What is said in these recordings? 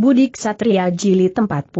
Budik Satria Jili 41.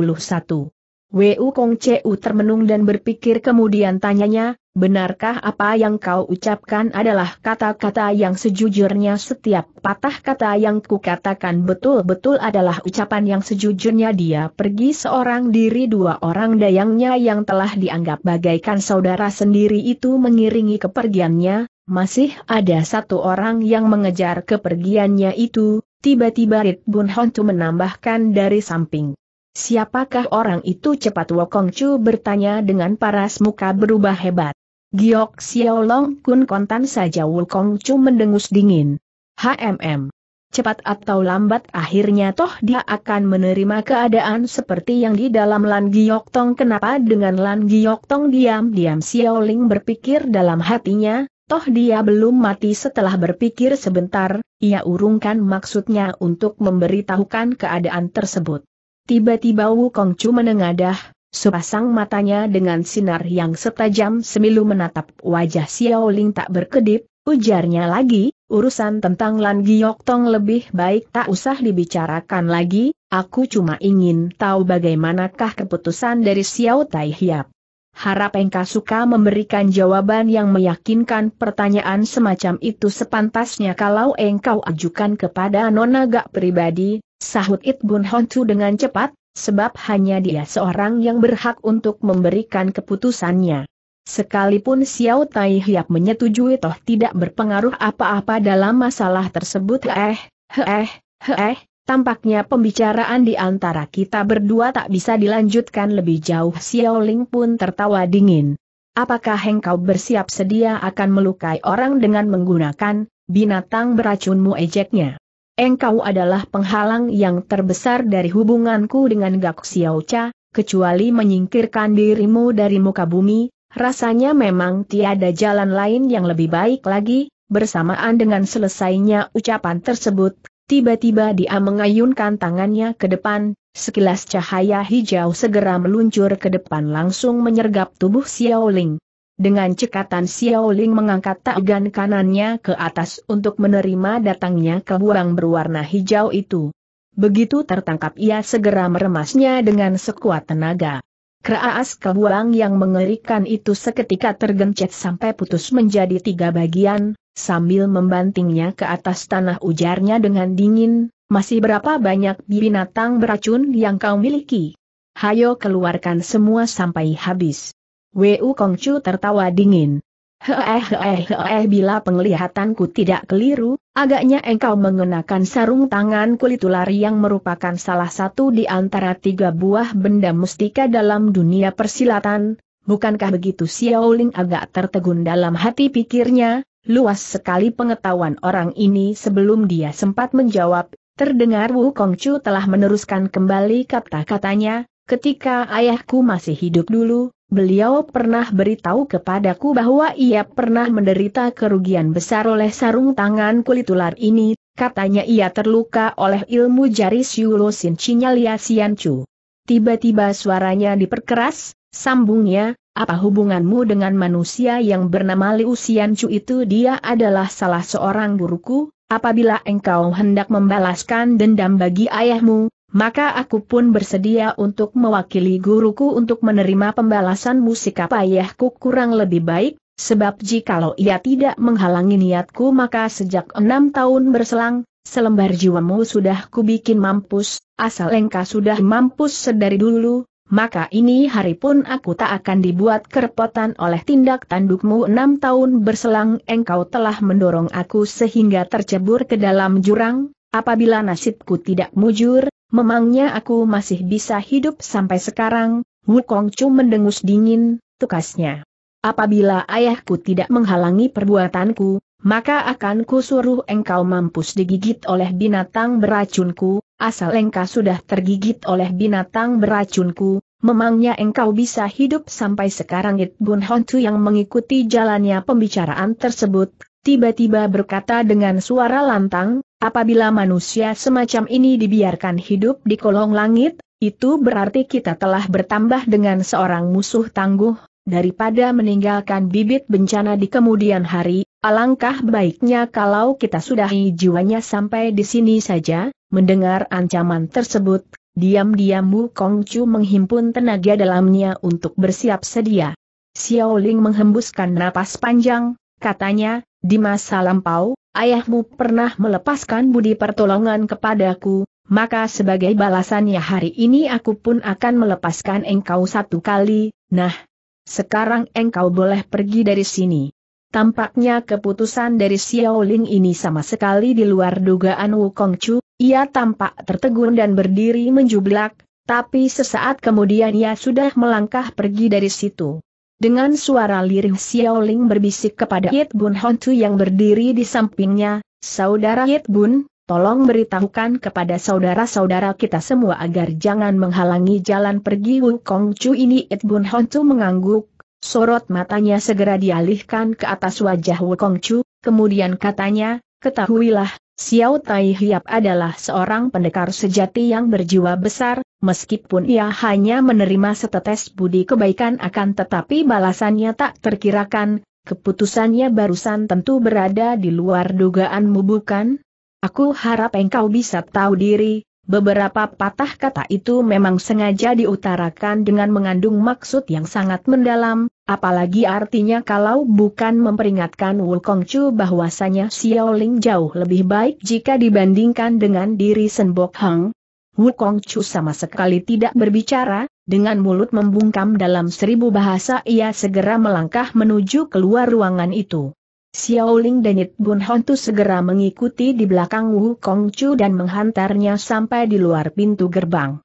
W.U. Kong C.U. termenung dan berpikir kemudian tanyanya, benarkah apa yang kau ucapkan adalah kata-kata yang sejujurnya setiap patah kata yang kukatakan betul-betul adalah ucapan yang sejujurnya dia pergi seorang diri dua orang dayangnya yang telah dianggap bagaikan saudara sendiri itu mengiringi kepergiannya, masih ada satu orang yang mengejar kepergiannya itu, Tiba-tiba Rit Bun Hontu menambahkan dari samping. Siapakah orang itu cepat Wokong Chu bertanya dengan paras muka berubah hebat. Giok Xiaolong Kun kontan saja Wokong Chu mendengus dingin. HMM. Cepat atau lambat akhirnya toh dia akan menerima keadaan seperti yang di dalam Lan Giok Tong. Kenapa dengan Lan Giok Tong diam-diam Xiaoling berpikir dalam hatinya, Toh dia belum mati setelah berpikir sebentar, ia urungkan maksudnya untuk memberitahukan keadaan tersebut. Tiba-tiba Wukong Kongcu menengadah, sepasang matanya dengan sinar yang setajam semilu menatap wajah Xiao Ling tak berkedip, ujarnya lagi, urusan tentang Lan Giok Tong lebih baik tak usah dibicarakan lagi, aku cuma ingin tahu bagaimanakah keputusan dari Xiao Tai Hiap harap engkau suka memberikan jawaban yang meyakinkan pertanyaan semacam itu sepantasnya kalau engkau ajukan kepada nonaga pribadi, sahut It Bun Hontu dengan cepat, sebab hanya dia seorang yang berhak untuk memberikan keputusannya. Sekalipun Xiao Tai Hiap menyetujui toh tidak berpengaruh apa-apa dalam masalah tersebut eh, eh, eh, Tampaknya pembicaraan di antara kita berdua tak bisa dilanjutkan lebih jauh Xiao Ling pun tertawa dingin. Apakah engkau bersiap sedia akan melukai orang dengan menggunakan binatang beracunmu ejeknya? Engkau adalah penghalang yang terbesar dari hubunganku dengan Gak Xiao Cha, kecuali menyingkirkan dirimu dari muka bumi, rasanya memang tiada jalan lain yang lebih baik lagi, Bersamaan dengan selesainya ucapan tersebut, Tiba-tiba dia mengayunkan tangannya ke depan, sekilas cahaya hijau segera meluncur ke depan langsung menyergap tubuh Xiao Ling. Dengan cekatan Xiao Ling mengangkat tangan kanannya ke atas untuk menerima datangnya kebuang berwarna hijau itu. Begitu tertangkap ia segera meremasnya dengan sekuat tenaga. Keraas kebuang yang mengerikan itu seketika tergencet sampai putus menjadi tiga bagian, Sambil membantingnya ke atas tanah ujarnya dengan dingin, masih berapa banyak binatang beracun yang kau miliki? Hayo keluarkan semua sampai habis. Wu Kongcu tertawa dingin. Heeh heeh heeh bila penglihatanku tidak keliru, agaknya engkau mengenakan sarung tangan kulit ular yang merupakan salah satu di antara tiga buah benda mustika dalam dunia persilatan, bukankah begitu Xiaoling agak tertegun dalam hati pikirnya, Luas sekali pengetahuan orang ini sebelum dia sempat menjawab, terdengar Wu Kongcu telah meneruskan kembali kata-katanya, ketika ayahku masih hidup dulu, beliau pernah beritahu kepadaku bahwa ia pernah menderita kerugian besar oleh sarung tangan kulit ular ini, katanya ia terluka oleh ilmu jari Siulo Sin Cinya Sian Chu. Tiba-tiba suaranya diperkeras, sambungnya, apa hubunganmu dengan manusia yang bernama Liu Xianchu itu dia adalah salah seorang guruku, apabila engkau hendak membalaskan dendam bagi ayahmu, maka aku pun bersedia untuk mewakili guruku untuk menerima pembalasanmu sikap ayahku kurang lebih baik, sebab jikalau ia tidak menghalangi niatku maka sejak enam tahun berselang, selembar jiwamu sudah kubikin mampus, asal engkau sudah mampus sedari dulu, maka ini hari pun aku tak akan dibuat kerepotan oleh tindak tandukmu enam tahun berselang engkau telah mendorong aku sehingga tercebur ke dalam jurang, apabila nasibku tidak mujur, memangnya aku masih bisa hidup sampai sekarang, Wukong Chu mendengus dingin, tukasnya. Apabila ayahku tidak menghalangi perbuatanku, maka akan kusuruh engkau mampus digigit oleh binatang beracunku, asal engkau sudah tergigit oleh binatang beracunku, Memangnya engkau bisa hidup sampai sekarang It Bun Hontu yang mengikuti jalannya pembicaraan tersebut, tiba-tiba berkata dengan suara lantang, apabila manusia semacam ini dibiarkan hidup di kolong langit, itu berarti kita telah bertambah dengan seorang musuh tangguh, daripada meninggalkan bibit bencana di kemudian hari, alangkah baiknya kalau kita sudahi jiwanya sampai di sini saja, mendengar ancaman tersebut, Diam-diam Mu Kongcu menghimpun tenaga dalamnya untuk bersiap sedia. Xiao Ling menghembuskan napas panjang, katanya, di masa lampau, ayahmu pernah melepaskan budi pertolongan kepadaku, maka sebagai balasannya hari ini aku pun akan melepaskan engkau satu kali, nah, sekarang engkau boleh pergi dari sini. Tampaknya keputusan dari Xiao Ling ini sama sekali di luar dugaan Wukong Chu, ia tampak tertegun dan berdiri menjublak, tapi sesaat kemudian ia sudah melangkah pergi dari situ. Dengan suara lirih Xiao Ling berbisik kepada Yit Bun Hontu yang berdiri di sampingnya, Saudara Yit Bun, tolong beritahukan kepada saudara-saudara kita semua agar jangan menghalangi jalan pergi Wukong Chu ini Yit Bun Hontu mengangguk, Sorot matanya segera dialihkan ke atas wajah Wukong Chu, kemudian katanya, ketahuilah, Xiao Tai Hiap adalah seorang pendekar sejati yang berjiwa besar, meskipun ia hanya menerima setetes budi kebaikan akan tetapi balasannya tak terkirakan, keputusannya barusan tentu berada di luar dugaanmu bukan? Aku harap engkau bisa tahu diri, Beberapa patah kata itu memang sengaja diutarakan dengan mengandung maksud yang sangat mendalam, apalagi artinya kalau bukan memperingatkan Wukong Chu bahwasanya Xiaoling jauh lebih baik jika dibandingkan dengan diri Senbok Hang. Wukong Chu sama sekali tidak berbicara, dengan mulut membungkam dalam seribu bahasa ia segera melangkah menuju keluar ruangan itu. Xiaoling dan It Bun tu segera mengikuti di belakang Wu Kong Chu dan menghantarnya sampai di luar pintu gerbang.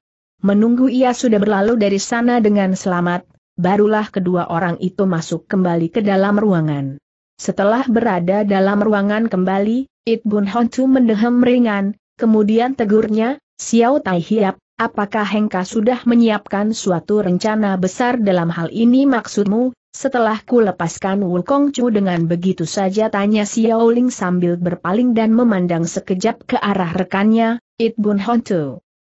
Menunggu ia sudah berlalu dari sana dengan selamat, barulah kedua orang itu masuk kembali ke dalam ruangan. Setelah berada dalam ruangan kembali, It Bun tu mendehem ringan, kemudian tegurnya, Xiao Tai Hiap, Apakah Hengka sudah menyiapkan suatu rencana besar dalam hal ini maksudmu, setelah ku lepaskan Wukong Chu dengan begitu saja tanya Xiao Ling sambil berpaling dan memandang sekejap ke arah rekannya, It Bun Hon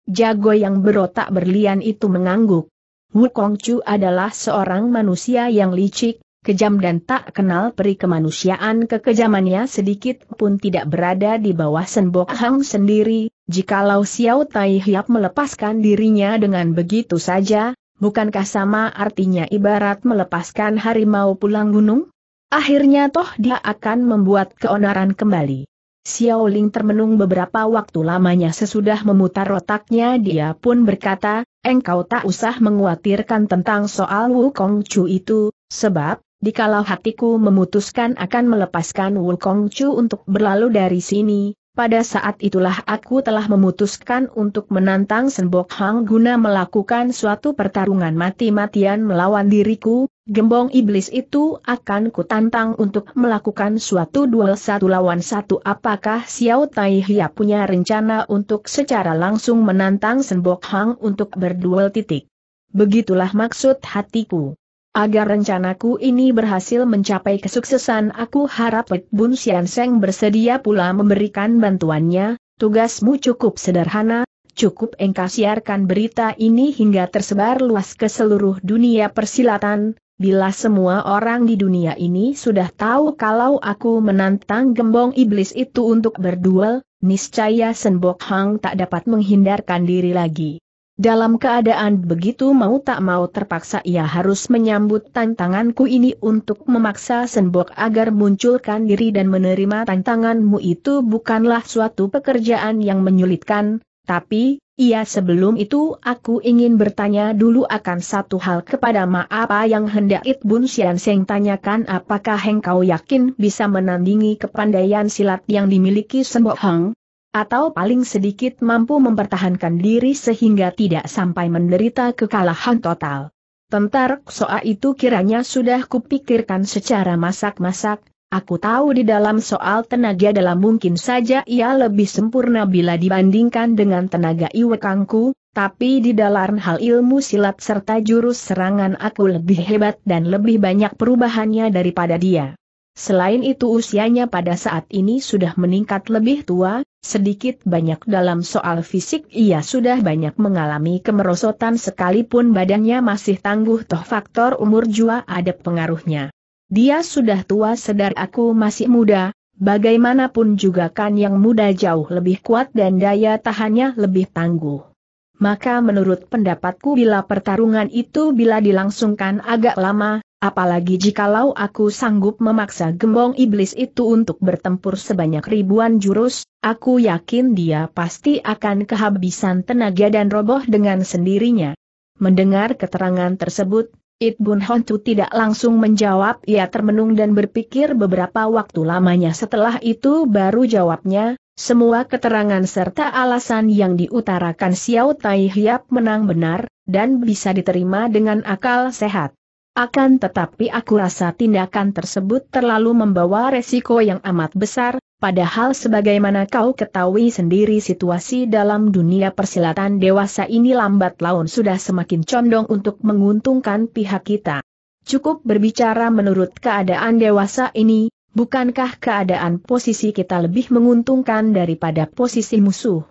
Jago yang berotak berlian itu mengangguk. Wukong Chu adalah seorang manusia yang licik, kejam dan tak kenal peri kemanusiaan kekejamannya sedikit pun tidak berada di bawah Senbok Hang sendiri, Jikalau Xiao Tai Hiap melepaskan dirinya dengan begitu saja, bukankah sama artinya ibarat melepaskan harimau pulang gunung? Akhirnya toh dia akan membuat keonaran kembali. Xiao Ling termenung beberapa waktu lamanya sesudah memutar otaknya dia pun berkata, engkau tak usah menguatirkan tentang soal Wukong Chu itu, sebab, dikalau hatiku memutuskan akan melepaskan Wukong Chu untuk berlalu dari sini, pada saat itulah aku telah memutuskan untuk menantang Senbok Hang guna melakukan suatu pertarungan mati-matian melawan diriku, gembong iblis itu akan kutantang untuk melakukan suatu duel satu lawan satu apakah Xiao Tai Hia punya rencana untuk secara langsung menantang Senbok Hang untuk berduel titik. Begitulah maksud hatiku. Agar rencanaku ini berhasil mencapai kesuksesan aku harap Pek Bun Sian Seng bersedia pula memberikan bantuannya, tugasmu cukup sederhana, cukup engkau siarkan berita ini hingga tersebar luas ke seluruh dunia persilatan, bila semua orang di dunia ini sudah tahu kalau aku menantang gembong iblis itu untuk berduel, niscaya Senbok Hang tak dapat menghindarkan diri lagi. Dalam keadaan begitu mau tak mau terpaksa ia harus menyambut tantanganku ini untuk memaksa Senbok agar munculkan diri dan menerima tantanganmu itu bukanlah suatu pekerjaan yang menyulitkan, tapi, ia sebelum itu aku ingin bertanya dulu akan satu hal kepada Ma apa yang hendak It Bun Sian Seng tanyakan apakah engkau yakin bisa menandingi kepandaian silat yang dimiliki Senbok Hang? atau paling sedikit mampu mempertahankan diri sehingga tidak sampai menderita kekalahan total. Tentar Soa itu kiranya sudah kupikirkan secara masak-masak, aku tahu di dalam soal tenaga dalam mungkin saja ia lebih sempurna bila dibandingkan dengan tenaga iwekangku, tapi di dalam hal ilmu silat serta jurus serangan aku lebih hebat dan lebih banyak perubahannya daripada dia. Selain itu usianya pada saat ini sudah meningkat lebih tua, sedikit banyak dalam soal fisik ia sudah banyak mengalami kemerosotan sekalipun badannya masih tangguh toh faktor umur jua ada pengaruhnya. Dia sudah tua sedar aku masih muda, bagaimanapun juga kan yang muda jauh lebih kuat dan daya tahannya lebih tangguh. Maka menurut pendapatku bila pertarungan itu bila dilangsungkan agak lama, Apalagi jikalau aku sanggup memaksa gembong iblis itu untuk bertempur sebanyak ribuan jurus, aku yakin dia pasti akan kehabisan tenaga dan roboh dengan sendirinya. Mendengar keterangan tersebut, It Bun Hontu tidak langsung menjawab ia termenung dan berpikir beberapa waktu lamanya setelah itu baru jawabnya, semua keterangan serta alasan yang diutarakan Xiao Tai Hiap menang benar, dan bisa diterima dengan akal sehat. Akan tetapi aku rasa tindakan tersebut terlalu membawa resiko yang amat besar, padahal sebagaimana kau ketahui sendiri situasi dalam dunia persilatan dewasa ini lambat laun sudah semakin condong untuk menguntungkan pihak kita. Cukup berbicara menurut keadaan dewasa ini, bukankah keadaan posisi kita lebih menguntungkan daripada posisi musuh?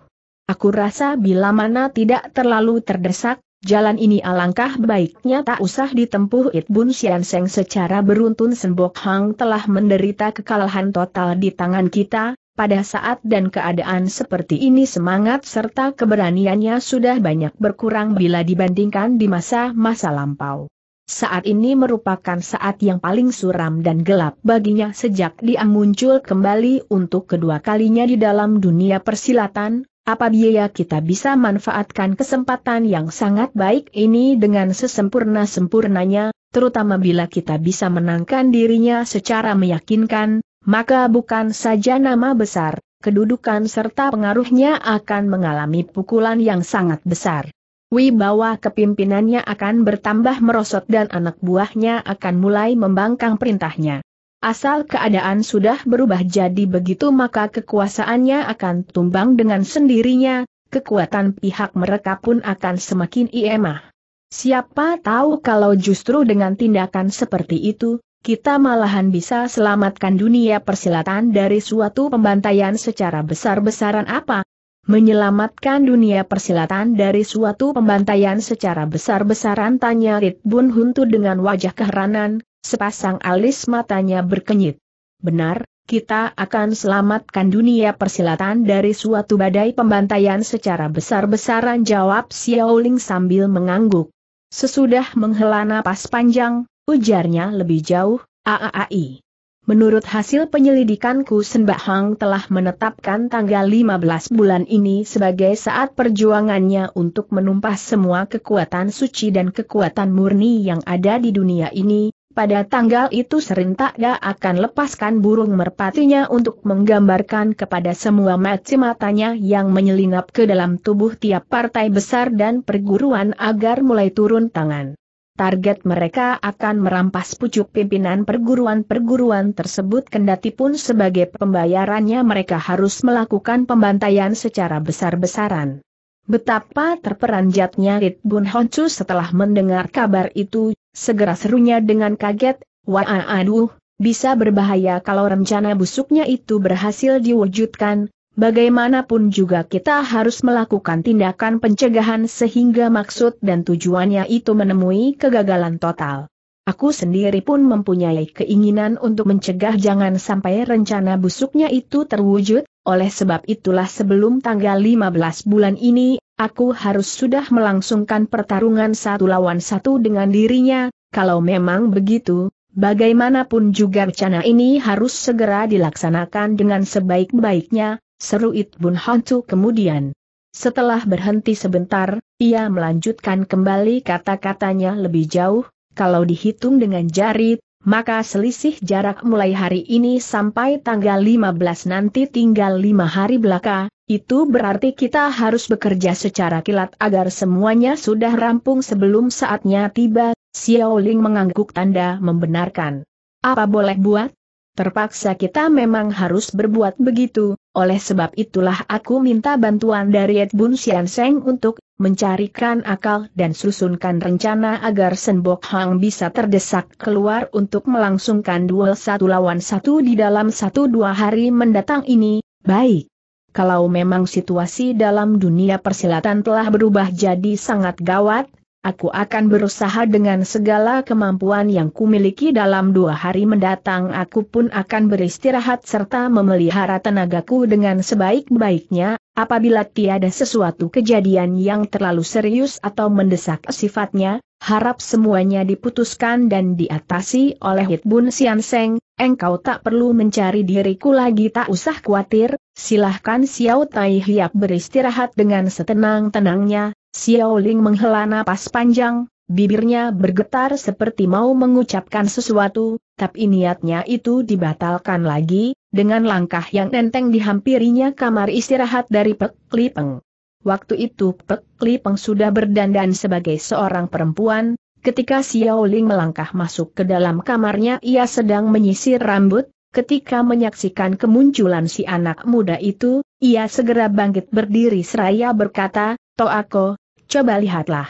Aku rasa bila mana tidak terlalu terdesak, Jalan ini alangkah baiknya tak usah ditempuh It Bun Sian Seng secara beruntun Sembok Hang telah menderita kekalahan total di tangan kita, pada saat dan keadaan seperti ini semangat serta keberaniannya sudah banyak berkurang bila dibandingkan di masa-masa lampau. Saat ini merupakan saat yang paling suram dan gelap baginya sejak dia muncul kembali untuk kedua kalinya di dalam dunia persilatan, Apabila kita bisa manfaatkan kesempatan yang sangat baik ini dengan sesempurna-sempurnanya, terutama bila kita bisa menangkan dirinya secara meyakinkan, maka bukan saja nama besar, kedudukan serta pengaruhnya akan mengalami pukulan yang sangat besar. Wibawa kepimpinannya akan bertambah merosot dan anak buahnya akan mulai membangkang perintahnya. Asal keadaan sudah berubah jadi begitu maka kekuasaannya akan tumbang dengan sendirinya, kekuatan pihak mereka pun akan semakin iemah. Siapa tahu kalau justru dengan tindakan seperti itu, kita malahan bisa selamatkan dunia persilatan dari suatu pembantaian secara besar-besaran apa? Menyelamatkan dunia persilatan dari suatu pembantaian secara besar-besaran tanya Rit Bun Huntu dengan wajah keheranan, Sepasang alis matanya berkenyit. Benar, kita akan selamatkan dunia persilatan dari suatu badai pembantaian secara besar-besaran jawab Xiaoling sambil mengangguk. Sesudah menghela napas panjang, ujarnya lebih jauh, AAAI. Menurut hasil penyelidikanku Sembah Hang telah menetapkan tanggal 15 bulan ini sebagai saat perjuangannya untuk menumpas semua kekuatan suci dan kekuatan murni yang ada di dunia ini, pada tanggal itu serentak dia akan lepaskan burung merpatinya untuk menggambarkan kepada semua mata matanya yang menyelinap ke dalam tubuh tiap partai besar dan perguruan agar mulai turun tangan. Target mereka akan merampas pucuk pimpinan perguruan-perguruan tersebut kendatipun sebagai pembayarannya mereka harus melakukan pembantaian secara besar-besaran. Betapa terperanjatnya Rit Bun Honcu setelah mendengar kabar itu, Segera serunya dengan kaget, wah aduh, bisa berbahaya kalau rencana busuknya itu berhasil diwujudkan, bagaimanapun juga kita harus melakukan tindakan pencegahan sehingga maksud dan tujuannya itu menemui kegagalan total. Aku sendiri pun mempunyai keinginan untuk mencegah jangan sampai rencana busuknya itu terwujud, oleh sebab itulah sebelum tanggal 15 bulan ini, Aku harus sudah melangsungkan pertarungan satu lawan satu dengan dirinya, kalau memang begitu, bagaimanapun juga rencana ini harus segera dilaksanakan dengan sebaik-baiknya, seru It Hantu kemudian. Setelah berhenti sebentar, ia melanjutkan kembali kata-katanya lebih jauh, kalau dihitung dengan jari maka selisih jarak mulai hari ini sampai tanggal 15 nanti tinggal lima hari belaka, itu berarti kita harus bekerja secara kilat agar semuanya sudah rampung sebelum saatnya tiba, Xiao Ling mengangguk tanda membenarkan. Apa boleh buat? Terpaksa kita memang harus berbuat begitu, oleh sebab itulah aku minta bantuan dari Ed Bun Sian Seng untuk mencarikan akal dan susunkan rencana agar Senbok Hang bisa terdesak keluar untuk melangsungkan duel satu lawan satu di dalam satu dua hari mendatang ini, baik. Kalau memang situasi dalam dunia persilatan telah berubah jadi sangat gawat, aku akan berusaha dengan segala kemampuan yang kumiliki dalam dua hari mendatang aku pun akan beristirahat serta memelihara tenagaku dengan sebaik-baiknya, apabila tiada sesuatu kejadian yang terlalu serius atau mendesak sifatnya, harap semuanya diputuskan dan diatasi oleh Hitbun Sian Seng, engkau tak perlu mencari diriku lagi tak usah khawatir, silahkan Xiao Tai Hiap beristirahat dengan setenang-tenangnya, Xiaoling menghela napas panjang, bibirnya bergetar seperti mau mengucapkan sesuatu, tapi niatnya itu dibatalkan lagi, dengan langkah yang nenteng dihampirinya kamar istirahat dari Pek Lipeng. Waktu itu Pek Lipeng sudah berdandan sebagai seorang perempuan, ketika Xiaoling melangkah masuk ke dalam kamarnya ia sedang menyisir rambut, Ketika menyaksikan kemunculan si anak muda itu, ia segera bangkit berdiri seraya berkata, Toako, coba lihatlah.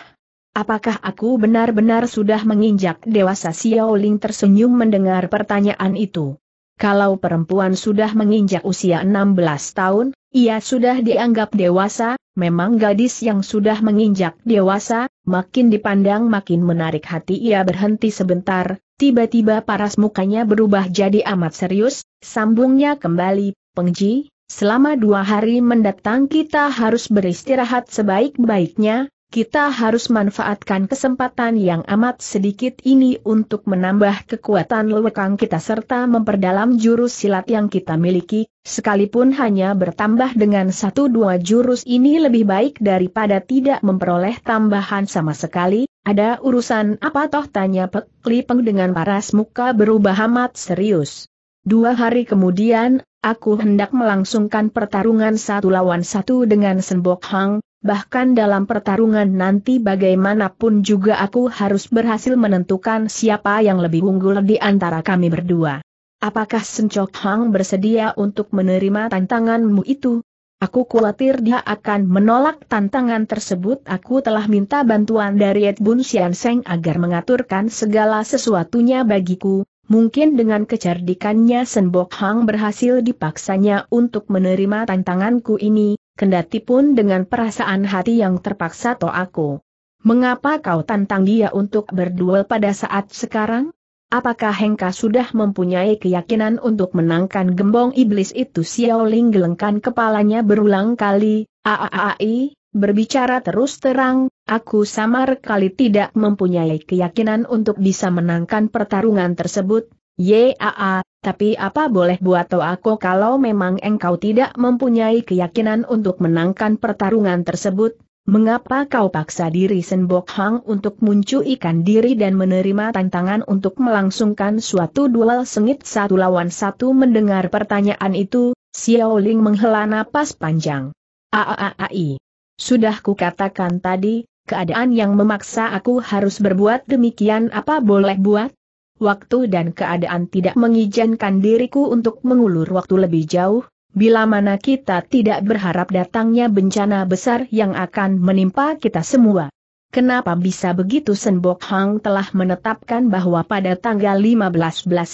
Apakah aku benar-benar sudah menginjak dewasa Xiao Ling tersenyum mendengar pertanyaan itu? Kalau perempuan sudah menginjak usia 16 tahun, ia sudah dianggap dewasa, memang gadis yang sudah menginjak dewasa, makin dipandang makin menarik hati ia berhenti sebentar, tiba-tiba paras mukanya berubah jadi amat serius, sambungnya kembali, Pengji, Selama dua hari mendatang kita harus beristirahat sebaik-baiknya, kita harus manfaatkan kesempatan yang amat sedikit ini untuk menambah kekuatan lewekang kita serta memperdalam jurus silat yang kita miliki, sekalipun hanya bertambah dengan satu dua jurus ini lebih baik daripada tidak memperoleh tambahan sama sekali, ada urusan apa toh tanya Pek Lipeng dengan paras muka berubah amat serius. Dua hari kemudian, Aku hendak melangsungkan pertarungan satu lawan satu dengan Senbok Hang, bahkan dalam pertarungan nanti bagaimanapun juga aku harus berhasil menentukan siapa yang lebih unggul di antara kami berdua. Apakah Senbok Hang bersedia untuk menerima tantanganmu itu? Aku khawatir dia akan menolak tantangan tersebut. Aku telah minta bantuan dari Ed Bun Seng agar mengaturkan segala sesuatunya bagiku, mungkin dengan kecerdikannya Senbok Hang berhasil dipaksanya untuk menerima tantanganku ini, kendati pun dengan perasaan hati yang terpaksa to aku. Mengapa kau tantang dia untuk berduel pada saat sekarang? Apakah Hengka sudah mempunyai keyakinan untuk menangkan gembong iblis itu Xiao Ling gelengkan kepalanya berulang kali, aaai, Berbicara terus terang, aku sama sekali tidak mempunyai keyakinan untuk bisa menangkan pertarungan tersebut, Yaa, tapi apa boleh buat aku kalau memang engkau tidak mempunyai keyakinan untuk menangkan pertarungan tersebut, mengapa kau paksa diri Senbok Hang untuk muncul ikan diri dan menerima tantangan untuk melangsungkan suatu duel sengit satu lawan satu mendengar pertanyaan itu, Xiao Ling menghela napas panjang. Aaai, sudah kukatakan tadi, keadaan yang memaksa aku harus berbuat demikian apa boleh buat? Waktu dan keadaan tidak mengizinkan diriku untuk mengulur waktu lebih jauh, bila mana kita tidak berharap datangnya bencana besar yang akan menimpa kita semua. Kenapa bisa begitu Senbok Hang telah menetapkan bahwa pada tanggal 15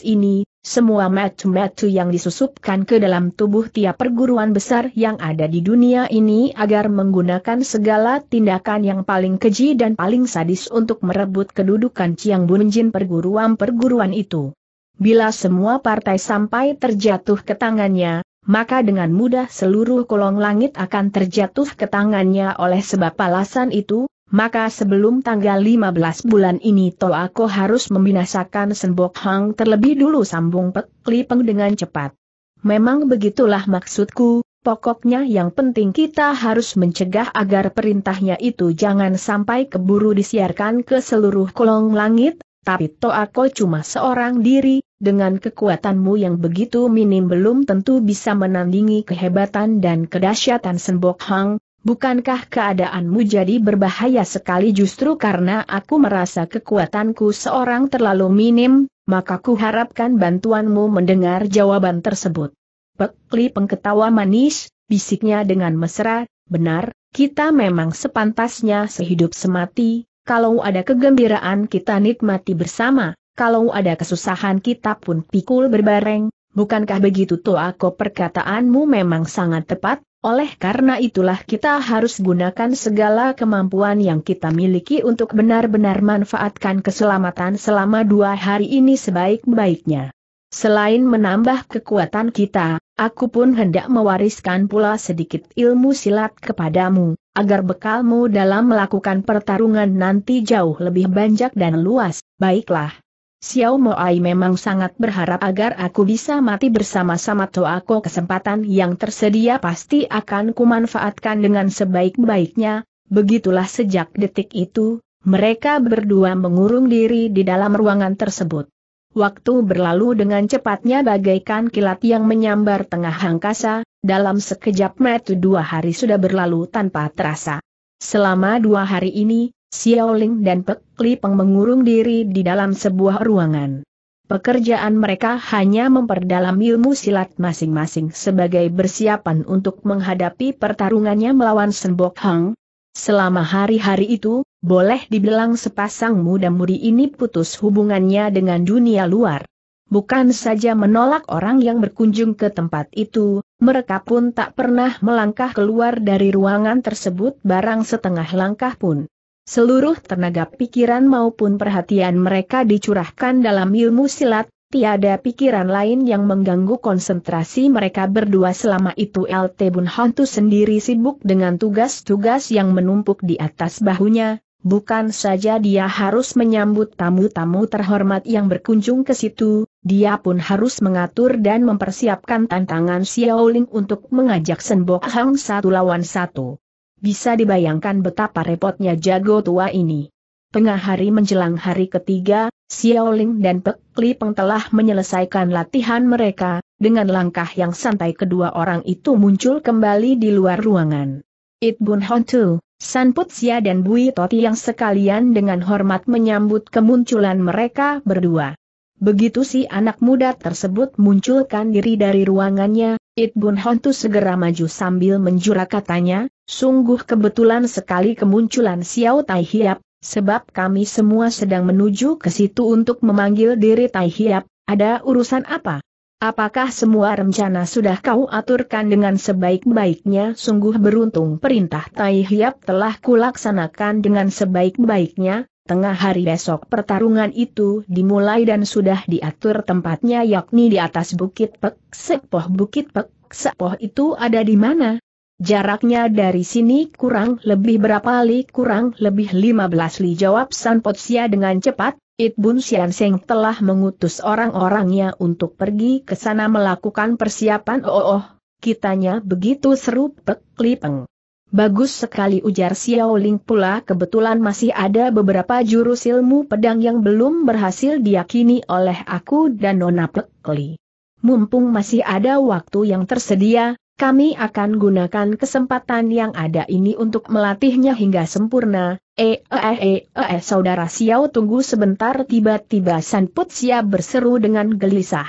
ini, semua metu-metu yang disusupkan ke dalam tubuh tiap perguruan besar yang ada di dunia ini agar menggunakan segala tindakan yang paling keji dan paling sadis untuk merebut kedudukan Chiang Bunjin perguruan-perguruan itu. Bila semua partai sampai terjatuh ke tangannya, maka dengan mudah seluruh kolong langit akan terjatuh ke tangannya oleh sebab alasan itu, maka sebelum tanggal 15 bulan ini Toako harus membinasakan Senbok Hang terlebih dulu sambung Pek Peng dengan cepat. Memang begitulah maksudku, pokoknya yang penting kita harus mencegah agar perintahnya itu jangan sampai keburu disiarkan ke seluruh kolong langit, tapi Toako cuma seorang diri, dengan kekuatanmu yang begitu minim belum tentu bisa menandingi kehebatan dan kedahsyatan Senbok Hang, bukankah keadaanmu jadi berbahaya sekali justru karena aku merasa kekuatanku seorang terlalu minim, maka ku harapkan bantuanmu mendengar jawaban tersebut. Pekli pengketawa manis, bisiknya dengan mesra, benar, kita memang sepantasnya sehidup semati, kalau ada kegembiraan kita nikmati bersama, kalau ada kesusahan kita pun pikul berbareng, bukankah begitu toh aku perkataanmu memang sangat tepat, oleh karena itulah kita harus gunakan segala kemampuan yang kita miliki untuk benar-benar manfaatkan keselamatan selama dua hari ini sebaik-baiknya. Selain menambah kekuatan kita, aku pun hendak mewariskan pula sedikit ilmu silat kepadamu, agar bekalmu dalam melakukan pertarungan nanti jauh lebih banyak dan luas, baiklah. Xiao Moai memang sangat berharap agar aku bisa mati bersama-sama Toako kesempatan yang tersedia pasti akan kumanfaatkan dengan sebaik-baiknya, begitulah sejak detik itu, mereka berdua mengurung diri di dalam ruangan tersebut. Waktu berlalu dengan cepatnya bagaikan kilat yang menyambar tengah angkasa, dalam sekejap metu dua hari sudah berlalu tanpa terasa. Selama dua hari ini, Xiaoling dan Pek Li Peng mengurung diri di dalam sebuah ruangan. Pekerjaan mereka hanya memperdalam ilmu silat masing-masing sebagai bersiapan untuk menghadapi pertarungannya melawan Senbok Hang. Selama hari-hari itu, boleh dibilang sepasang muda mudi ini putus hubungannya dengan dunia luar. Bukan saja menolak orang yang berkunjung ke tempat itu, mereka pun tak pernah melangkah keluar dari ruangan tersebut barang setengah langkah pun. Seluruh tenaga pikiran maupun perhatian mereka dicurahkan dalam ilmu silat, tiada pikiran lain yang mengganggu konsentrasi mereka berdua selama itu LT Bun Hantu sendiri sibuk dengan tugas-tugas yang menumpuk di atas bahunya, bukan saja dia harus menyambut tamu-tamu terhormat yang berkunjung ke situ, dia pun harus mengatur dan mempersiapkan tantangan Xiaoling untuk mengajak Senbok Hang satu lawan satu. Bisa dibayangkan betapa repotnya jago tua ini. Tengah hari menjelang hari ketiga, Xiaoling dan Pek Peng telah menyelesaikan latihan mereka, dengan langkah yang santai kedua orang itu muncul kembali di luar ruangan. It Bun Hon Tu, San Putsia dan Bui Toti yang sekalian dengan hormat menyambut kemunculan mereka berdua. Begitu si anak muda tersebut munculkan diri dari ruangannya, It Bun Hontu segera maju sambil menjura katanya, sungguh kebetulan sekali kemunculan Xiao Tai Hiap, sebab kami semua sedang menuju ke situ untuk memanggil diri Tai Hiap, ada urusan apa? Apakah semua rencana sudah kau aturkan dengan sebaik-baiknya? Sungguh beruntung perintah Tai Hiap telah kulaksanakan dengan sebaik-baiknya, tengah hari besok pertarungan itu dimulai dan sudah diatur tempatnya yakni di atas Bukit Pek Sepoh Bukit Pek Sepoh itu ada di mana? Jaraknya dari sini kurang lebih berapa li kurang lebih 15 li jawab San Potsia dengan cepat, It Bun Sian Seng telah mengutus orang-orangnya untuk pergi ke sana melakukan persiapan oh oh, oh kitanya begitu seru pek lipeng. Bagus sekali ujar Xiaoling pula kebetulan masih ada beberapa jurus ilmu pedang yang belum berhasil diyakini oleh aku dan Nona Pekli. Mumpung masih ada waktu yang tersedia, kami akan gunakan kesempatan yang ada ini untuk melatihnya hingga sempurna. Eh eh eh eh, saudara Xiao tunggu sebentar tiba-tiba Sanput Sia berseru dengan gelisah.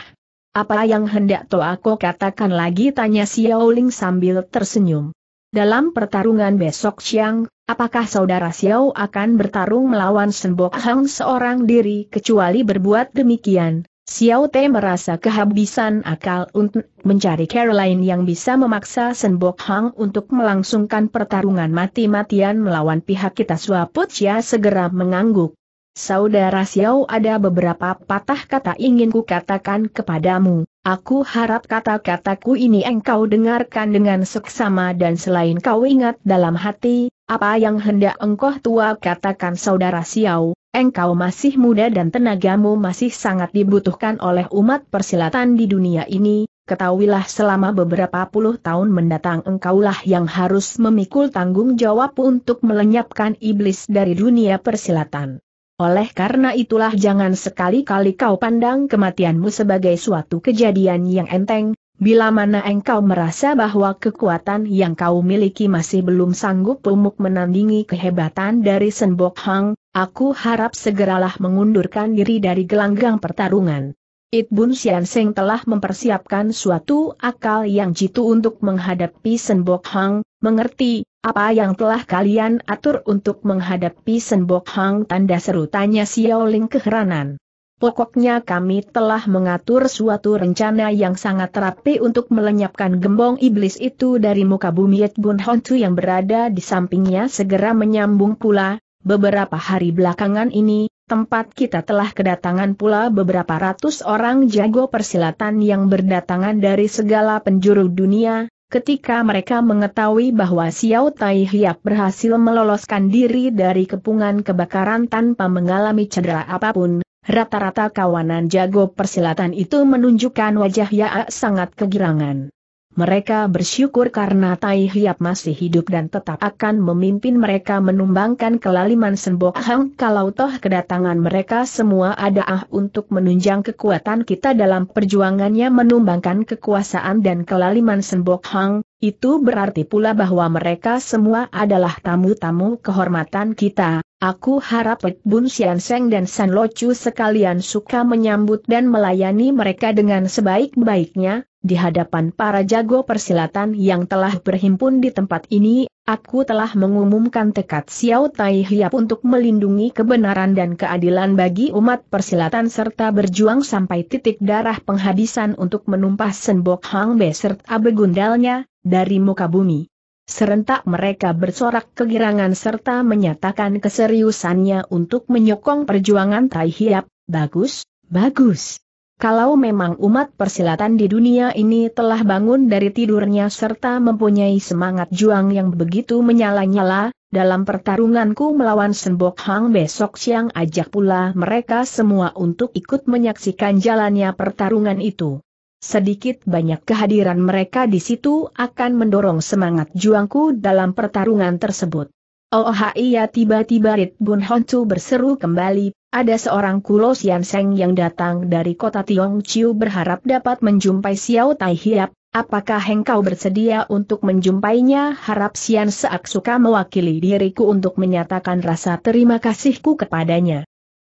Apa yang hendak aku katakan lagi tanya Xiaoling sambil tersenyum. Dalam pertarungan besok siang, apakah saudara Xiao akan bertarung melawan Senbok Hang seorang diri kecuali berbuat demikian? Xiao Te merasa kehabisan akal untuk mencari Caroline yang bisa memaksa Senbok Hang untuk melangsungkan pertarungan mati-matian melawan pihak kita Suaput Sia segera mengangguk. Saudara Xiao ada beberapa patah kata ingin kukatakan kepadamu. Aku harap kata-kataku ini engkau dengarkan dengan seksama dan selain kau ingat dalam hati, apa yang hendak engkau tua katakan saudara Siau, engkau masih muda dan tenagamu masih sangat dibutuhkan oleh umat persilatan di dunia ini, ketahuilah selama beberapa puluh tahun mendatang engkaulah yang harus memikul tanggung jawab untuk melenyapkan iblis dari dunia persilatan. Oleh karena itulah jangan sekali-kali kau pandang kematianmu sebagai suatu kejadian yang enteng, bila mana engkau merasa bahwa kekuatan yang kau miliki masih belum sanggup pemuk menandingi kehebatan dari Senbok Hang, aku harap segeralah mengundurkan diri dari gelanggang pertarungan. It Bun Xian Seng telah mempersiapkan suatu akal yang jitu untuk menghadapi Senbok Hang, mengerti, apa yang telah kalian atur untuk menghadapi Senbok Hang tanda seru tanya Xiao Ling keheranan. Pokoknya kami telah mengatur suatu rencana yang sangat rapi untuk melenyapkan gembong iblis itu dari muka bumi It Bun Hon yang berada di sampingnya segera menyambung pula, beberapa hari belakangan ini, tempat kita telah kedatangan pula beberapa ratus orang jago persilatan yang berdatangan dari segala penjuru dunia, Ketika mereka mengetahui bahwa Xiao Tai Hiap berhasil meloloskan diri dari kepungan kebakaran tanpa mengalami cedera apapun, rata-rata kawanan jago persilatan itu menunjukkan wajah Yaa sangat kegirangan. Mereka bersyukur karena Tai Hiap masih hidup dan tetap akan memimpin mereka menumbangkan kelaliman Sembok Hang kalau toh kedatangan mereka semua ada ah untuk menunjang kekuatan kita dalam perjuangannya menumbangkan kekuasaan dan kelaliman Sembok Hang, itu berarti pula bahwa mereka semua adalah tamu-tamu kehormatan kita, Aku harap Pek Bun Sian Seng dan San Lo Chu sekalian suka menyambut dan melayani mereka dengan sebaik-baiknya, di hadapan para jago persilatan yang telah berhimpun di tempat ini, aku telah mengumumkan tekad Xiao Tai Hiap untuk melindungi kebenaran dan keadilan bagi umat persilatan serta berjuang sampai titik darah penghabisan untuk menumpas Senbok Hang beserta begundalnya, dari muka bumi. Serentak mereka bersorak kegirangan serta menyatakan keseriusannya untuk menyokong perjuangan Tai Hiap, bagus, bagus. Kalau memang umat persilatan di dunia ini telah bangun dari tidurnya serta mempunyai semangat juang yang begitu menyala-nyala, dalam pertarunganku melawan Senbok Hang besok siang ajak pula mereka semua untuk ikut menyaksikan jalannya pertarungan itu. Sedikit banyak kehadiran mereka di situ akan mendorong semangat juangku dalam pertarungan tersebut. Oh iya tiba-tiba Rit Bun Honcu berseru kembali, ada seorang Kulo Sian Seng yang datang dari kota Tiong Chiu berharap dapat menjumpai Xiao Tai Hiap, apakah engkau bersedia untuk menjumpainya? Harap Sian Seak suka mewakili diriku untuk menyatakan rasa terima kasihku kepadanya.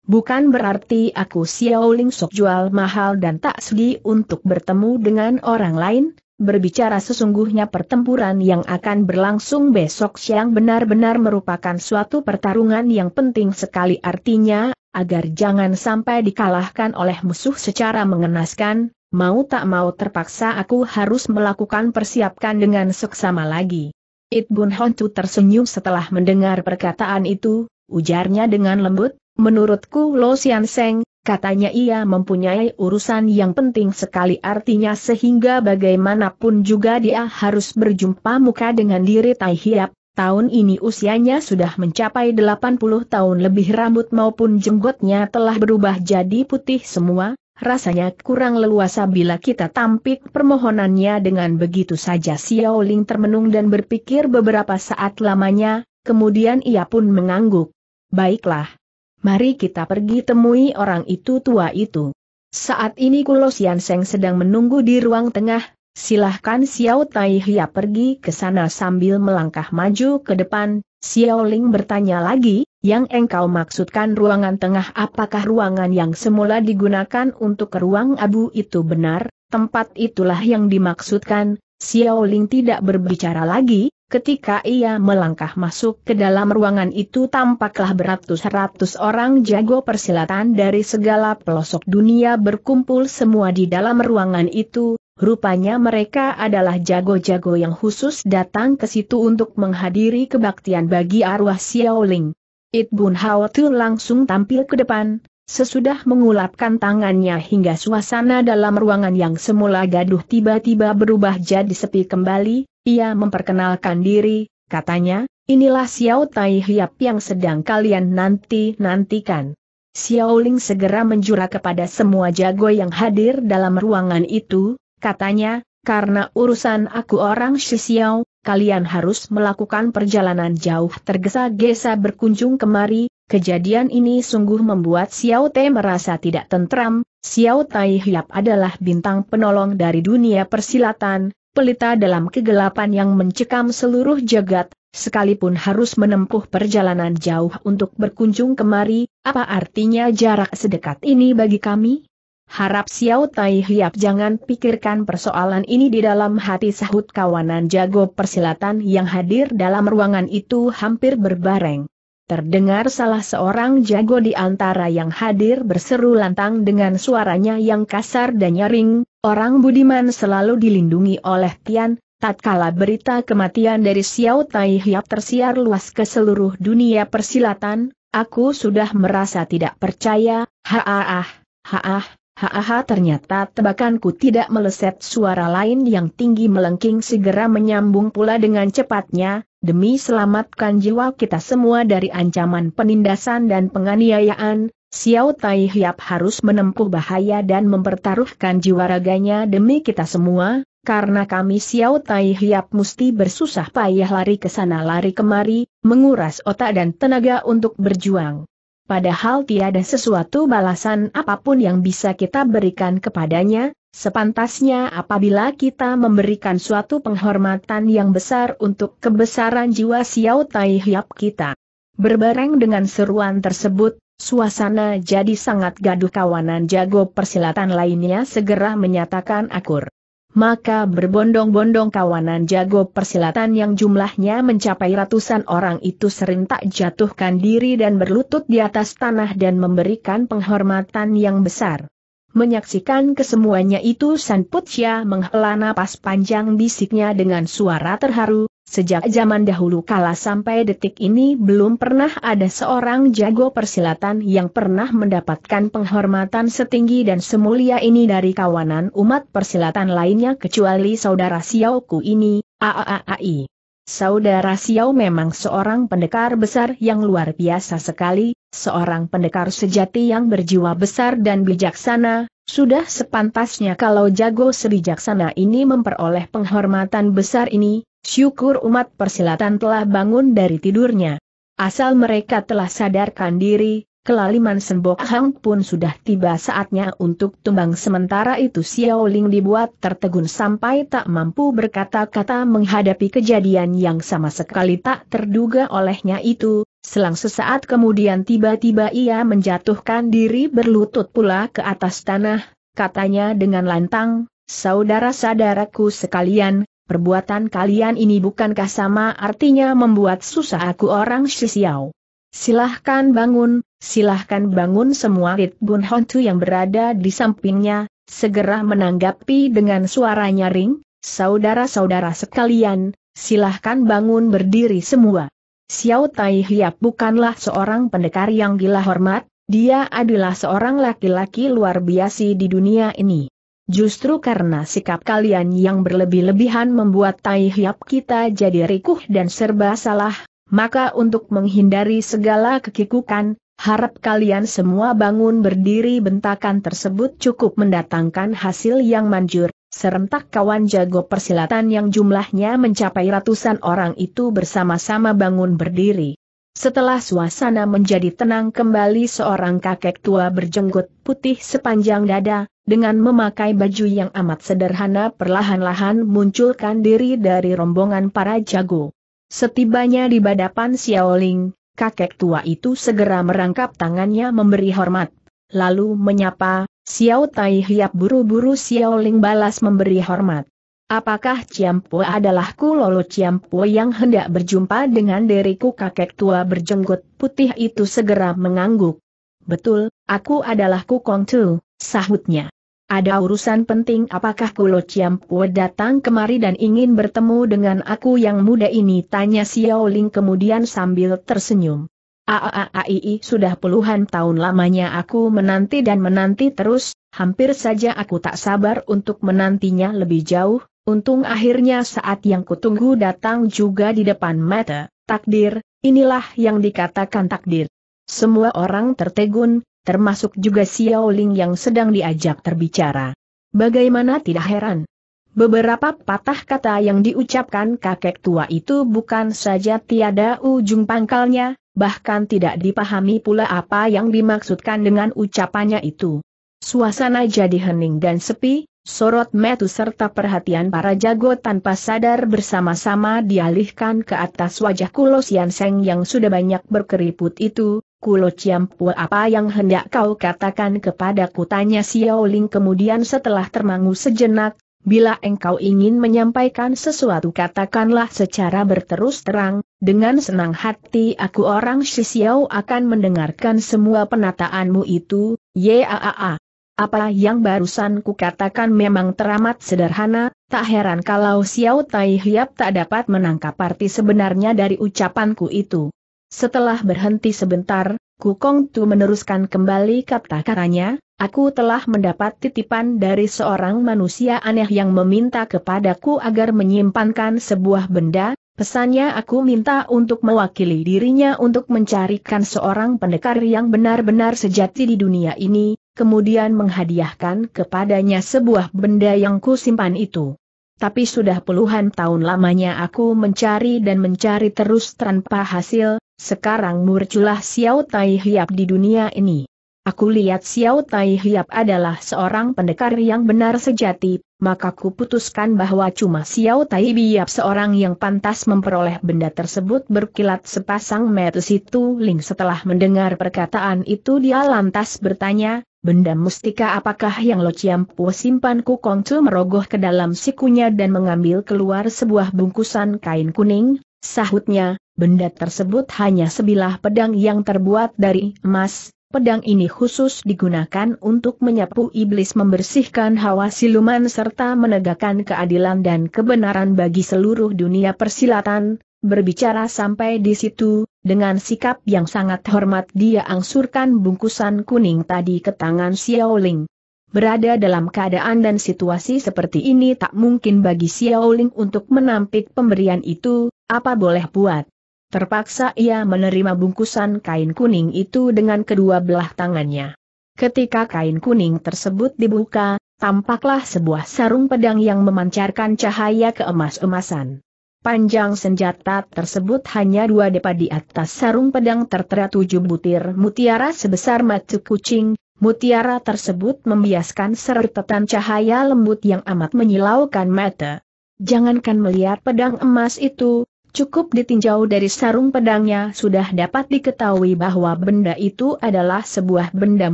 Bukan berarti aku Xiaoling sok jual mahal dan tak sedi untuk bertemu dengan orang lain, berbicara sesungguhnya pertempuran yang akan berlangsung besok siang benar-benar merupakan suatu pertarungan yang penting sekali artinya, agar jangan sampai dikalahkan oleh musuh secara mengenaskan, mau tak mau terpaksa aku harus melakukan persiapkan dengan seksama lagi. It Bun Honcu tersenyum setelah mendengar perkataan itu, ujarnya dengan lembut, Menurutku Lo Sian Seng, katanya ia mempunyai urusan yang penting sekali artinya sehingga bagaimanapun juga dia harus berjumpa muka dengan diri Tai Hiap, tahun ini usianya sudah mencapai 80 tahun lebih rambut maupun jenggotnya telah berubah jadi putih semua, rasanya kurang leluasa bila kita tampik permohonannya dengan begitu saja Xiao Ling termenung dan berpikir beberapa saat lamanya, kemudian ia pun mengangguk. Baiklah, mari kita pergi temui orang itu tua itu. Saat ini Kulo Sian Seng sedang menunggu di ruang tengah, silahkan Xiao Tai Hia pergi ke sana sambil melangkah maju ke depan, Xiao Ling bertanya lagi, yang engkau maksudkan ruangan tengah apakah ruangan yang semula digunakan untuk ke ruang abu itu benar, tempat itulah yang dimaksudkan, Xiao Ling tidak berbicara lagi, Ketika ia melangkah masuk ke dalam ruangan itu tampaklah beratus-ratus orang jago persilatan dari segala pelosok dunia berkumpul semua di dalam ruangan itu, rupanya mereka adalah jago-jago yang khusus datang ke situ untuk menghadiri kebaktian bagi arwah Xiaoling. It Bun Hao Tu langsung tampil ke depan, Sesudah mengulapkan tangannya hingga suasana dalam ruangan yang semula gaduh tiba-tiba berubah jadi sepi kembali, ia memperkenalkan diri, katanya, inilah Xiao Tai Hiap yang sedang kalian nanti-nantikan. Xiao Ling segera menjura kepada semua jago yang hadir dalam ruangan itu, katanya, karena urusan aku orang Xiao, kalian harus melakukan perjalanan jauh tergesa-gesa berkunjung kemari, Kejadian ini sungguh membuat Xiao Te merasa tidak tentram, Xiao Tai Hiap adalah bintang penolong dari dunia persilatan, pelita dalam kegelapan yang mencekam seluruh jagat, sekalipun harus menempuh perjalanan jauh untuk berkunjung kemari, apa artinya jarak sedekat ini bagi kami? Harap Xiao Tai Hiap jangan pikirkan persoalan ini di dalam hati sahut kawanan jago persilatan yang hadir dalam ruangan itu hampir berbareng. Terdengar salah seorang jago di antara yang hadir berseru lantang dengan suaranya yang kasar dan nyaring, orang budiman selalu dilindungi oleh Tian, tatkala berita kematian dari Xiao Tai Hiap tersiar luas ke seluruh dunia persilatan, aku sudah merasa tidak percaya, haaah, haaah, haaah ternyata tebakanku tidak meleset suara lain yang tinggi melengking segera menyambung pula dengan cepatnya, demi selamatkan jiwa kita semua dari ancaman penindasan dan penganiayaan, Xiao Tai Hiap harus menempuh bahaya dan mempertaruhkan jiwa raganya demi kita semua, karena kami Xiao Tai Hiap mesti bersusah payah lari ke sana lari kemari, menguras otak dan tenaga untuk berjuang. Padahal tiada sesuatu balasan apapun yang bisa kita berikan kepadanya, Sepantasnya apabila kita memberikan suatu penghormatan yang besar untuk kebesaran jiwa Xiao Tai Hiap kita. Berbareng dengan seruan tersebut, suasana jadi sangat gaduh kawanan jago persilatan lainnya segera menyatakan akur. Maka berbondong-bondong kawanan jago persilatan yang jumlahnya mencapai ratusan orang itu serentak jatuhkan diri dan berlutut di atas tanah dan memberikan penghormatan yang besar. Menyaksikan kesemuanya itu San Putia menghela napas panjang bisiknya dengan suara terharu, sejak zaman dahulu kala sampai detik ini belum pernah ada seorang jago persilatan yang pernah mendapatkan penghormatan setinggi dan semulia ini dari kawanan umat persilatan lainnya kecuali saudara Xiaoku ini, AAAI. Saudara Xiao memang seorang pendekar besar yang luar biasa sekali, seorang pendekar sejati yang berjiwa besar dan bijaksana, sudah sepantasnya kalau jago sebijaksana ini memperoleh penghormatan besar ini, syukur umat persilatan telah bangun dari tidurnya. Asal mereka telah sadarkan diri, kelaliman Sembok Hang pun sudah tiba saatnya untuk tumbang sementara itu Xiao Ling dibuat tertegun sampai tak mampu berkata-kata menghadapi kejadian yang sama sekali tak terduga olehnya itu, Selang sesaat kemudian tiba-tiba ia menjatuhkan diri berlutut pula ke atas tanah, katanya dengan lantang, Saudara-saudaraku sekalian, perbuatan kalian ini bukankah sama artinya membuat susah aku orang Shisiao. Silahkan bangun, silahkan bangun semua Rit Bun Hontu yang berada di sampingnya, segera menanggapi dengan suara nyaring, saudara-saudara sekalian, silahkan bangun berdiri semua. Xiao Tai Hiap bukanlah seorang pendekar yang gila hormat, dia adalah seorang laki-laki luar biasa di dunia ini. Justru karena sikap kalian yang berlebih-lebihan membuat Tai Hiap kita jadi rikuh dan serba salah, maka untuk menghindari segala kekikukan, harap kalian semua bangun berdiri bentakan tersebut cukup mendatangkan hasil yang manjur. Serentak kawan jago persilatan yang jumlahnya mencapai ratusan orang itu bersama-sama bangun berdiri. Setelah suasana menjadi tenang kembali seorang kakek tua berjenggot putih sepanjang dada, dengan memakai baju yang amat sederhana perlahan-lahan munculkan diri dari rombongan para jago. Setibanya di badapan Xiaoling, kakek tua itu segera merangkap tangannya memberi hormat, lalu menyapa, Xiao Tai Hiap buru-buru Xiao Ling balas memberi hormat. Apakah Ciampu adalah Kulolo Ciampu yang hendak berjumpa dengan diriku kakek tua berjenggot putih itu segera mengangguk. Betul, aku adalah Kukong Tu, sahutnya. Ada urusan penting apakah Kulo Ciampu datang kemari dan ingin bertemu dengan aku yang muda ini tanya Xiao Ling kemudian sambil tersenyum. AAAII sudah puluhan tahun lamanya aku menanti dan menanti terus, hampir saja aku tak sabar untuk menantinya lebih jauh, untung akhirnya saat yang kutunggu datang juga di depan mata, takdir, inilah yang dikatakan takdir. Semua orang tertegun, termasuk juga Xiao Ling yang sedang diajak terbicara. Bagaimana tidak heran? Beberapa patah kata yang diucapkan kakek tua itu bukan saja tiada ujung pangkalnya, bahkan tidak dipahami pula apa yang dimaksudkan dengan ucapannya itu. Suasana jadi hening dan sepi, sorot metu serta perhatian para jago tanpa sadar bersama-sama dialihkan ke atas wajah Kulo Sian Seng yang sudah banyak berkeriput itu, Kulo Ciampu apa yang hendak kau katakan ku? tanya Xiao Ling kemudian setelah termangu sejenak, bila engkau ingin menyampaikan sesuatu katakanlah secara berterus terang, dengan senang hati aku orang Shisiao akan mendengarkan semua penataanmu itu, yaaa. Apa yang barusan kukatakan memang teramat sederhana, tak heran kalau Xiao Tai Hiap tak dapat menangkap arti sebenarnya dari ucapanku itu. Setelah berhenti sebentar, Kukong Tu meneruskan kembali kata-katanya, aku telah mendapat titipan dari seorang manusia aneh yang meminta kepadaku agar menyimpankan sebuah benda, Pesannya aku minta untuk mewakili dirinya untuk mencarikan seorang pendekar yang benar-benar sejati di dunia ini, kemudian menghadiahkan kepadanya sebuah benda yang kusimpan itu. Tapi sudah puluhan tahun lamanya aku mencari dan mencari terus tanpa hasil, sekarang murculah Xiao Tai Hiap di dunia ini. Aku lihat Xiao Tai Hiap adalah seorang pendekar yang benar sejati, maka kuputuskan bahwa cuma Xiao Tai Biap seorang yang pantas memperoleh benda tersebut berkilat sepasang mata situ Ling setelah mendengar perkataan itu dia lantas bertanya, benda mustika apakah yang Lo Ciampu simpan Kukong Cu merogoh ke dalam sikunya dan mengambil keluar sebuah bungkusan kain kuning, sahutnya, benda tersebut hanya sebilah pedang yang terbuat dari emas, Pedang ini khusus digunakan untuk menyapu iblis membersihkan hawa siluman serta menegakkan keadilan dan kebenaran bagi seluruh dunia persilatan, berbicara sampai di situ, dengan sikap yang sangat hormat dia angsurkan bungkusan kuning tadi ke tangan Xiaoling. Berada dalam keadaan dan situasi seperti ini tak mungkin bagi Xiaoling untuk menampik pemberian itu, apa boleh buat. Terpaksa ia menerima bungkusan kain kuning itu dengan kedua belah tangannya. Ketika kain kuning tersebut dibuka, tampaklah sebuah sarung pedang yang memancarkan cahaya keemas-emasan. Panjang senjata tersebut hanya dua depa di atas sarung pedang tertera tujuh butir mutiara sebesar mata kucing, mutiara tersebut membiaskan seretetan cahaya lembut yang amat menyilaukan mata. Jangankan melihat pedang emas itu, Cukup ditinjau dari sarung pedangnya sudah dapat diketahui bahwa benda itu adalah sebuah benda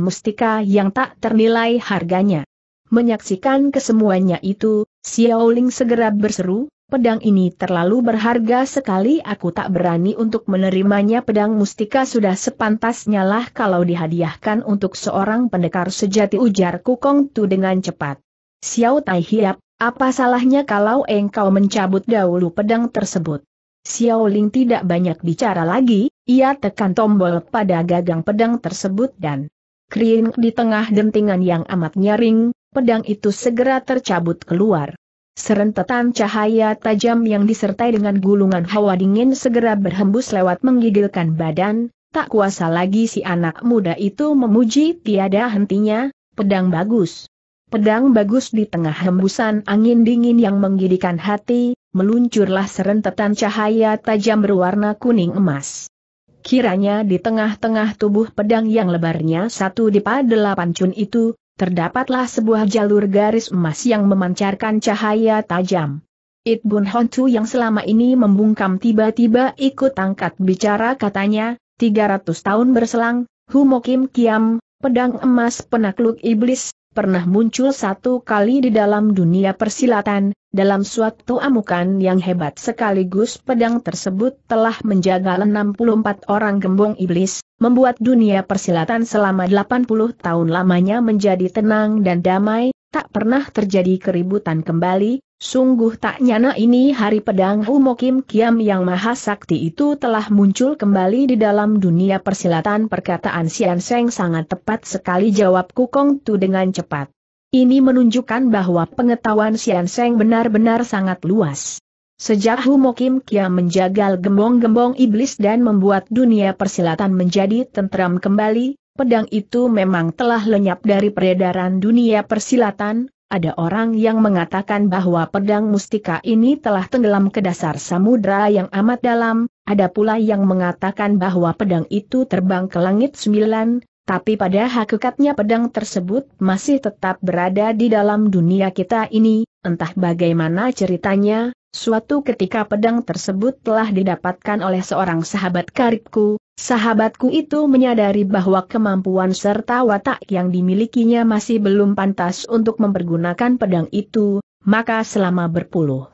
mustika yang tak ternilai harganya. Menyaksikan kesemuanya itu, Xiao Ling segera berseru, pedang ini terlalu berharga sekali aku tak berani untuk menerimanya pedang mustika sudah sepantasnya lah kalau dihadiahkan untuk seorang pendekar sejati ujar Kukong Tu dengan cepat. Xiao Tai Hiap, apa salahnya kalau engkau mencabut dahulu pedang tersebut? Xiao Ling tidak banyak bicara lagi, ia tekan tombol pada gagang pedang tersebut dan kering di tengah dentingan yang amat nyaring, pedang itu segera tercabut keluar. Serentetan cahaya tajam yang disertai dengan gulungan hawa dingin segera berhembus lewat menggigilkan badan, tak kuasa lagi si anak muda itu memuji tiada hentinya, pedang bagus. Pedang bagus di tengah hembusan angin dingin yang menggidikan hati, meluncurlah serentetan cahaya tajam berwarna kuning emas. Kiranya di tengah-tengah tubuh pedang yang lebarnya satu dipa delapan cun itu, terdapatlah sebuah jalur garis emas yang memancarkan cahaya tajam. It Bun Hontu yang selama ini membungkam tiba-tiba ikut angkat bicara katanya, 300 tahun berselang, Mo Kim Kiam, pedang emas penakluk iblis, pernah muncul satu kali di dalam dunia persilatan, dalam suatu amukan yang hebat sekaligus pedang tersebut telah menjaga 64 orang gembong iblis, membuat dunia persilatan selama 80 tahun lamanya menjadi tenang dan damai, tak pernah terjadi keributan kembali, Sungguh tak nyana ini hari pedang Humo Kim Kiam yang maha sakti itu telah muncul kembali di dalam dunia persilatan perkataan Sian Seng sangat tepat sekali jawab Kukong Tu dengan cepat. Ini menunjukkan bahwa pengetahuan Sian Seng benar-benar sangat luas. Sejak Humo Kim Kiam menjagal gembong-gembong iblis dan membuat dunia persilatan menjadi tentram kembali, pedang itu memang telah lenyap dari peredaran dunia persilatan, ada orang yang mengatakan bahwa pedang mustika ini telah tenggelam ke dasar samudra yang amat dalam, ada pula yang mengatakan bahwa pedang itu terbang ke langit sembilan, tapi pada hakikatnya pedang tersebut masih tetap berada di dalam dunia kita ini, entah bagaimana ceritanya, suatu ketika pedang tersebut telah didapatkan oleh seorang sahabat karibku, Sahabatku itu menyadari bahwa kemampuan serta watak yang dimilikinya masih belum pantas untuk mempergunakan pedang itu, maka selama berpuluh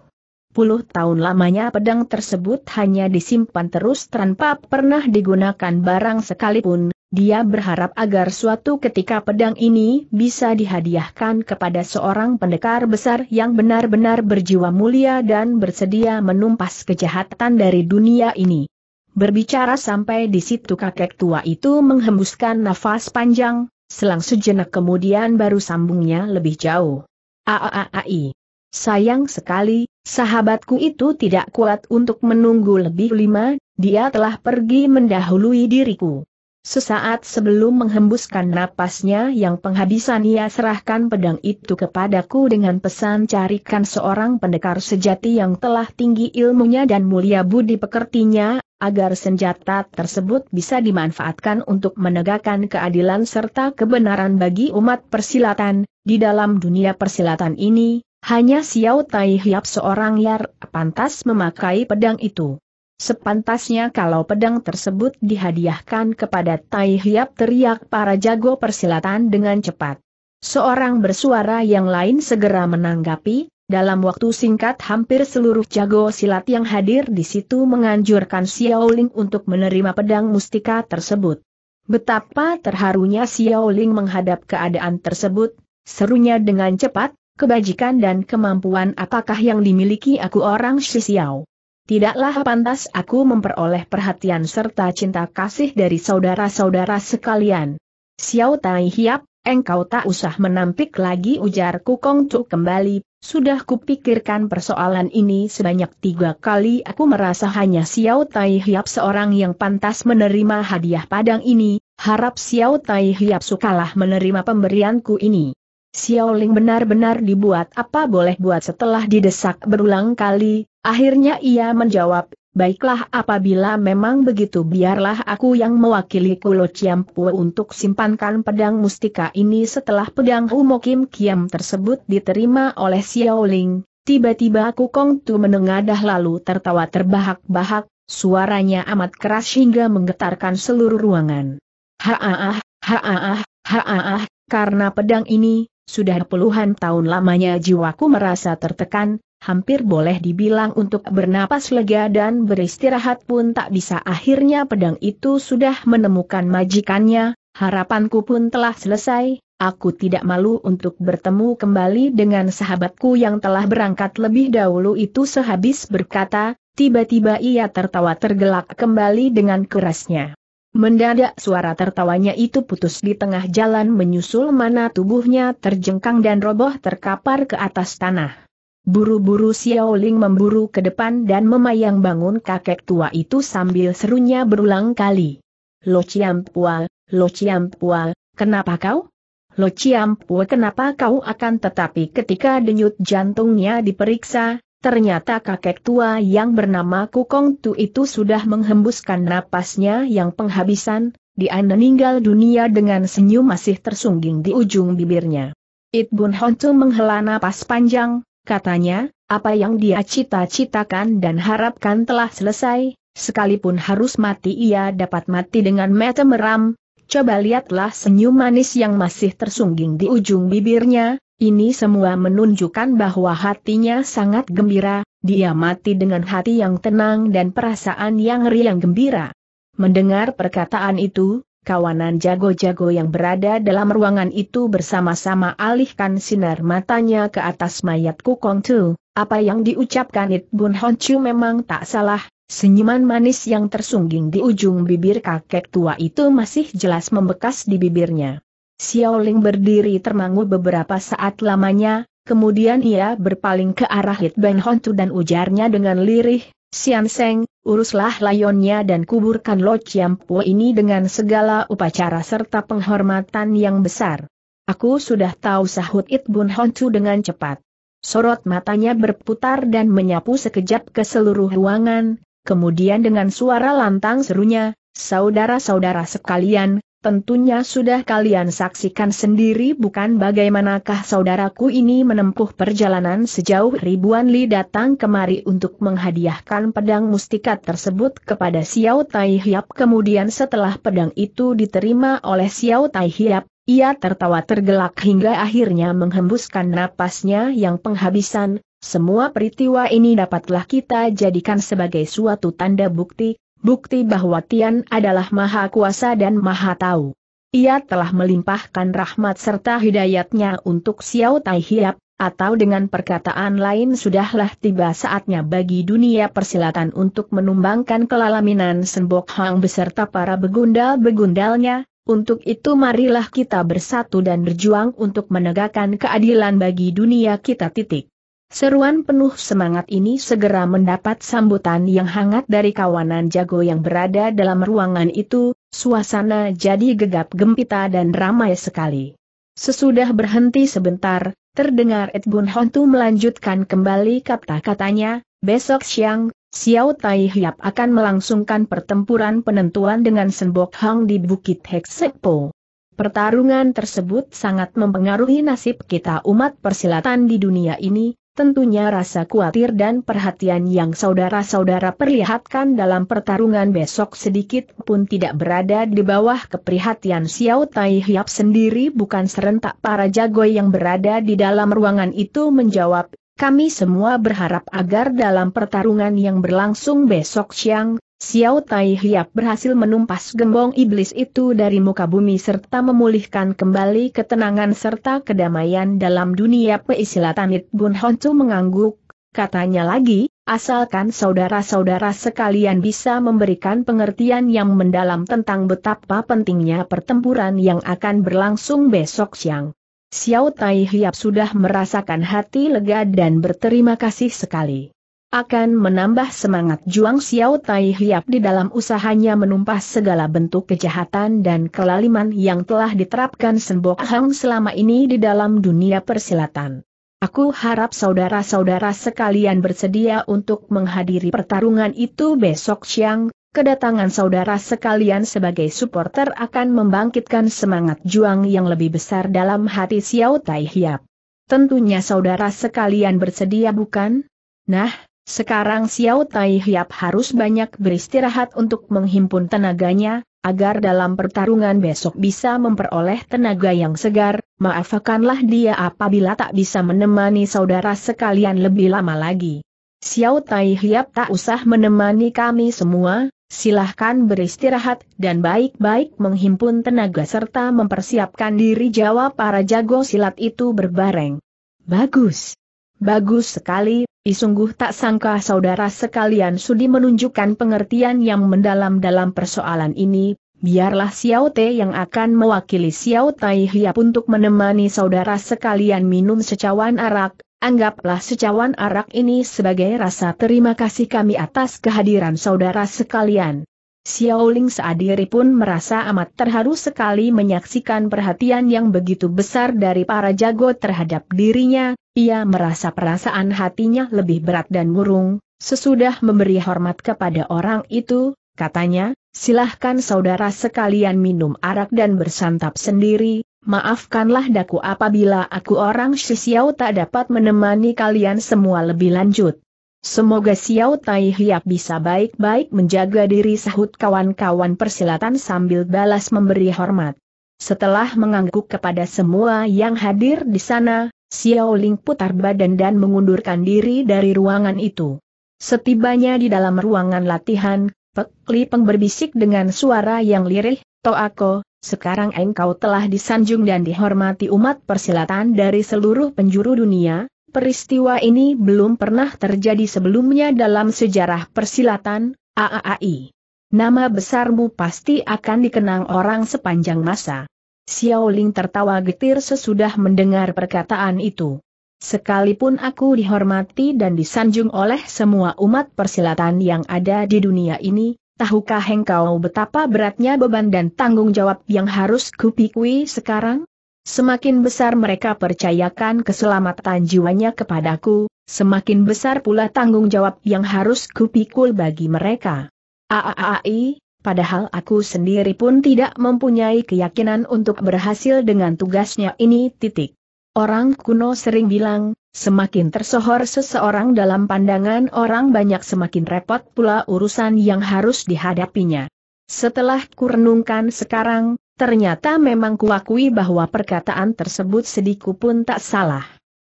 puluh tahun lamanya pedang tersebut hanya disimpan terus tanpa pernah digunakan barang sekalipun, dia berharap agar suatu ketika pedang ini bisa dihadiahkan kepada seorang pendekar besar yang benar-benar berjiwa mulia dan bersedia menumpas kejahatan dari dunia ini. Berbicara sampai di situ kakek tua itu menghembuskan nafas panjang, selang sejenak kemudian baru sambungnya lebih jauh. Aaai. Sayang sekali, sahabatku itu tidak kuat untuk menunggu lebih lima, dia telah pergi mendahului diriku. Sesaat sebelum menghembuskan napasnya yang penghabisan ia serahkan pedang itu kepadaku dengan pesan carikan seorang pendekar sejati yang telah tinggi ilmunya dan mulia budi pekertinya, agar senjata tersebut bisa dimanfaatkan untuk menegakkan keadilan serta kebenaran bagi umat persilatan, di dalam dunia persilatan ini, hanya Xiao Tai Hiap seorang yang pantas memakai pedang itu. Sepantasnya kalau pedang tersebut dihadiahkan kepada Tai Hiap teriak para jago persilatan dengan cepat. Seorang bersuara yang lain segera menanggapi, dalam waktu singkat hampir seluruh jago silat yang hadir di situ menganjurkan Xiao Ling untuk menerima pedang mustika tersebut. Betapa terharunya Xiao Ling menghadap keadaan tersebut, serunya dengan cepat, kebajikan dan kemampuan apakah yang dimiliki aku orang Shi Xiao. Tidaklah pantas aku memperoleh perhatian serta cinta kasih dari saudara-saudara sekalian. Xiao Tai Hiap, engkau tak usah menampik lagi ujar Kukong Tu kembali, sudah kupikirkan persoalan ini sebanyak tiga kali aku merasa hanya Xiao Tai Hiap seorang yang pantas menerima hadiah padang ini, harap Xiao Tai Hiap sukalah menerima pemberianku ini. Xiaoling benar-benar dibuat apa boleh buat setelah didesak berulang kali, akhirnya ia menjawab, baiklah apabila memang begitu biarlah aku yang mewakili Kulo Ciampu untuk simpankan pedang mustika ini setelah pedang Humo Kim Kiam tersebut diterima oleh Xiaoling. Tiba-tiba aku Kong Tu menengadah lalu tertawa terbahak-bahak, suaranya amat keras hingga menggetarkan seluruh ruangan. Haah, haah, haah, karena pedang ini, sudah puluhan tahun lamanya jiwaku merasa tertekan, hampir boleh dibilang untuk bernapas lega dan beristirahat pun tak bisa akhirnya pedang itu sudah menemukan majikannya, harapanku pun telah selesai, aku tidak malu untuk bertemu kembali dengan sahabatku yang telah berangkat lebih dahulu itu sehabis berkata, tiba-tiba ia tertawa tergelak kembali dengan kerasnya. Mendadak suara tertawanya itu putus di tengah jalan menyusul mana tubuhnya terjengkang dan roboh terkapar ke atas tanah. Buru-buru Xiao Ling memburu ke depan dan memayang bangun kakek tua itu sambil serunya berulang kali. Lo Ciampual, Lo Ciampual, kenapa kau? Lo Ciampual kenapa kau akan tetapi ketika denyut jantungnya diperiksa, Ternyata kakek tua yang bernama Kukong Tu itu sudah menghembuskan napasnya yang penghabisan, dia meninggal dunia dengan senyum masih tersungging di ujung bibirnya. It Bun Hontu menghela napas panjang, katanya, apa yang dia cita-citakan dan harapkan telah selesai, sekalipun harus mati ia dapat mati dengan mata meram, coba lihatlah senyum manis yang masih tersungging di ujung bibirnya, ini semua menunjukkan bahwa hatinya sangat gembira, dia mati dengan hati yang tenang dan perasaan yang riang gembira. Mendengar perkataan itu, kawanan jago-jago yang berada dalam ruangan itu bersama-sama alihkan sinar matanya ke atas mayat Kukong Tu. Apa yang diucapkan It Bun Hon Chu memang tak salah, senyuman manis yang tersungging di ujung bibir kakek tua itu masih jelas membekas di bibirnya. Xiaoling berdiri termangu beberapa saat lamanya, kemudian ia berpaling ke arah Hit Ben Hontu dan ujarnya dengan lirih, "Xian Seng, uruslah layonnya dan kuburkan Lo Po ini dengan segala upacara serta penghormatan yang besar. Aku sudah tahu sahut It Bun Hontu dengan cepat. Sorot matanya berputar dan menyapu sekejap ke seluruh ruangan, kemudian dengan suara lantang serunya, Saudara-saudara sekalian, Tentunya sudah kalian saksikan sendiri bukan bagaimanakah saudaraku ini menempuh perjalanan sejauh ribuan li datang kemari untuk menghadiahkan pedang mustika tersebut kepada Xiao Tai Hiap kemudian setelah pedang itu diterima oleh Xiao Tai Hiap, ia tertawa tergelak hingga akhirnya menghembuskan napasnya yang penghabisan, semua peristiwa ini dapatlah kita jadikan sebagai suatu tanda bukti, bukti bahwa Tian adalah maha kuasa dan maha tahu. Ia telah melimpahkan rahmat serta hidayatnya untuk Xiao Tai Hiap, atau dengan perkataan lain sudahlah tiba saatnya bagi dunia persilatan untuk menumbangkan kelalaminan Sembok Hang beserta para begundal-begundalnya, untuk itu marilah kita bersatu dan berjuang untuk menegakkan keadilan bagi dunia kita titik. Seruan penuh semangat ini segera mendapat sambutan yang hangat dari kawanan jago yang berada dalam ruangan itu, suasana jadi gegap gempita dan ramai sekali. Sesudah berhenti sebentar, terdengar Ed Bun Hontu melanjutkan kembali kata-katanya, besok siang, Xiao Tai Hiap akan melangsungkan pertempuran penentuan dengan Senbok Hang di Bukit Heksepo. Pertarungan tersebut sangat mempengaruhi nasib kita umat persilatan di dunia ini, Tentunya rasa khawatir dan perhatian yang saudara-saudara perlihatkan dalam pertarungan besok sedikit pun tidak berada di bawah keprihatian Xiao Tai Hiap sendiri bukan serentak para jago yang berada di dalam ruangan itu menjawab, kami semua berharap agar dalam pertarungan yang berlangsung besok siang, Xiao Tai Hiap berhasil menumpas gembong iblis itu dari muka bumi serta memulihkan kembali ketenangan serta kedamaian dalam dunia peisilatanit Bun Honcu mengangguk, katanya lagi, asalkan saudara-saudara sekalian bisa memberikan pengertian yang mendalam tentang betapa pentingnya pertempuran yang akan berlangsung besok siang. Xiao Tai Hiap sudah merasakan hati lega dan berterima kasih sekali akan menambah semangat Juang Xiao Tai Hiap di dalam usahanya menumpas segala bentuk kejahatan dan kelaliman yang telah diterapkan senbok Hang selama ini di dalam dunia persilatan. Aku harap saudara-saudara sekalian bersedia untuk menghadiri pertarungan itu besok siang, kedatangan saudara sekalian sebagai supporter akan membangkitkan semangat juang yang lebih besar dalam hati Xiao Tai Hiap. Tentunya saudara sekalian bersedia bukan? Nah, sekarang Xiao Tai Hiap harus banyak beristirahat untuk menghimpun tenaganya, agar dalam pertarungan besok bisa memperoleh tenaga yang segar, Maafkanlah dia apabila tak bisa menemani saudara sekalian lebih lama lagi. Xiao Tai Hiap tak usah menemani kami semua, silahkan beristirahat dan baik-baik menghimpun tenaga serta mempersiapkan diri jawab para jago silat itu berbareng. Bagus. Bagus sekali, Isungguh tak sangka saudara sekalian sudi menunjukkan pengertian yang mendalam dalam persoalan ini, biarlah Xiao Te yang akan mewakili Xiao Tai Hiap untuk menemani saudara sekalian minum secawan arak, anggaplah secawan arak ini sebagai rasa terima kasih kami atas kehadiran saudara sekalian. Xiao Ling Saadiri pun merasa amat terharu sekali menyaksikan perhatian yang begitu besar dari para jago terhadap dirinya, ia merasa perasaan hatinya lebih berat dan murung, sesudah memberi hormat kepada orang itu, katanya, silahkan saudara sekalian minum arak dan bersantap sendiri, maafkanlah daku apabila aku orang Shisiao tak dapat menemani kalian semua lebih lanjut. Semoga Xiao Tai Hiap bisa baik-baik menjaga diri sahut kawan-kawan persilatan sambil balas memberi hormat. Setelah mengangguk kepada semua yang hadir di sana, Xiao Ling putar badan dan mengundurkan diri dari ruangan itu. Setibanya di dalam ruangan latihan, Pek Li Peng berbisik dengan suara yang lirih, Toako, sekarang engkau telah disanjung dan dihormati umat persilatan dari seluruh penjuru dunia, peristiwa ini belum pernah terjadi sebelumnya dalam sejarah persilatan, AAAI. Nama besarmu pasti akan dikenang orang sepanjang masa. Xiao Ling tertawa getir sesudah mendengar perkataan itu. Sekalipun aku dihormati dan disanjung oleh semua umat persilatan yang ada di dunia ini, tahukah engkau betapa beratnya beban dan tanggung jawab yang harus kupikui sekarang? Semakin besar mereka percayakan keselamatan jiwanya kepadaku, semakin besar pula tanggung jawab yang harus kupikul bagi mereka. Aaai, Padahal aku sendiri pun tidak mempunyai keyakinan untuk berhasil dengan tugasnya ini titik. Orang kuno sering bilang, semakin tersohor seseorang dalam pandangan orang banyak semakin repot pula urusan yang harus dihadapinya. Setelah kurenungkan sekarang, ternyata memang kuakui bahwa perkataan tersebut sedikit pun tak salah.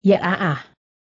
Ya ah, ah.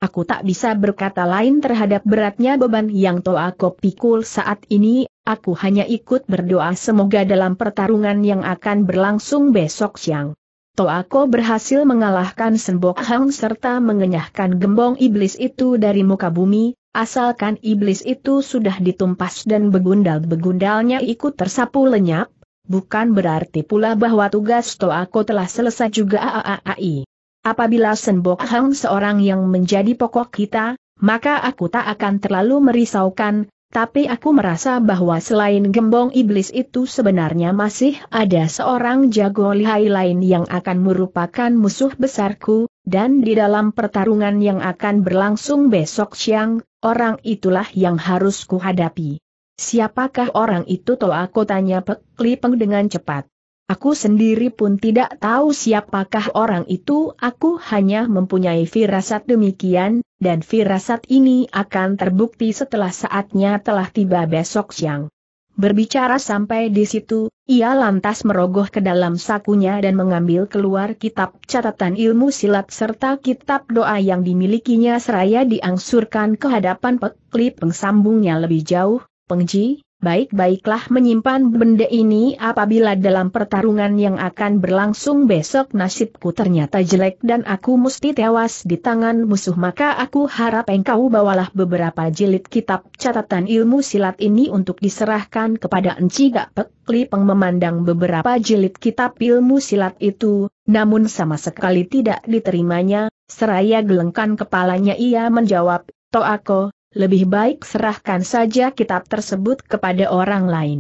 Aku tak bisa berkata lain terhadap beratnya beban yang toa pikul saat ini aku hanya ikut berdoa semoga dalam pertarungan yang akan berlangsung besok siang. Toako berhasil mengalahkan Sembok Hang serta mengenyahkan gembong iblis itu dari muka bumi, asalkan iblis itu sudah ditumpas dan begundal-begundalnya ikut tersapu lenyap, bukan berarti pula bahwa tugas Toako telah selesai juga aaai. Apabila Sembok Hang seorang yang menjadi pokok kita, maka aku tak akan terlalu merisaukan, tapi aku merasa bahwa selain gembong iblis itu sebenarnya masih ada seorang jago lihai lain yang akan merupakan musuh besarku, dan di dalam pertarungan yang akan berlangsung besok siang, orang itulah yang harus kuhadapi. Siapakah orang itu toh aku tanya Pek Lipeng dengan cepat. Aku sendiri pun tidak tahu siapakah orang itu, aku hanya mempunyai firasat demikian, dan firasat ini akan terbukti setelah saatnya telah tiba besok siang. Berbicara sampai di situ, ia lantas merogoh ke dalam sakunya dan mengambil keluar kitab catatan ilmu silat serta kitab doa yang dimilikinya seraya diangsurkan ke hadapan peklip pengsambungnya lebih jauh, Pengji, baik-baiklah menyimpan benda ini apabila dalam pertarungan yang akan berlangsung besok nasibku ternyata jelek dan aku mesti tewas di tangan musuh maka aku harap engkau bawalah beberapa jilid kitab catatan ilmu silat ini untuk diserahkan kepada Enci Gak Pek Lipeng memandang beberapa jilid kitab ilmu silat itu, namun sama sekali tidak diterimanya, seraya gelengkan kepalanya ia menjawab, aku lebih baik serahkan saja kitab tersebut kepada orang lain.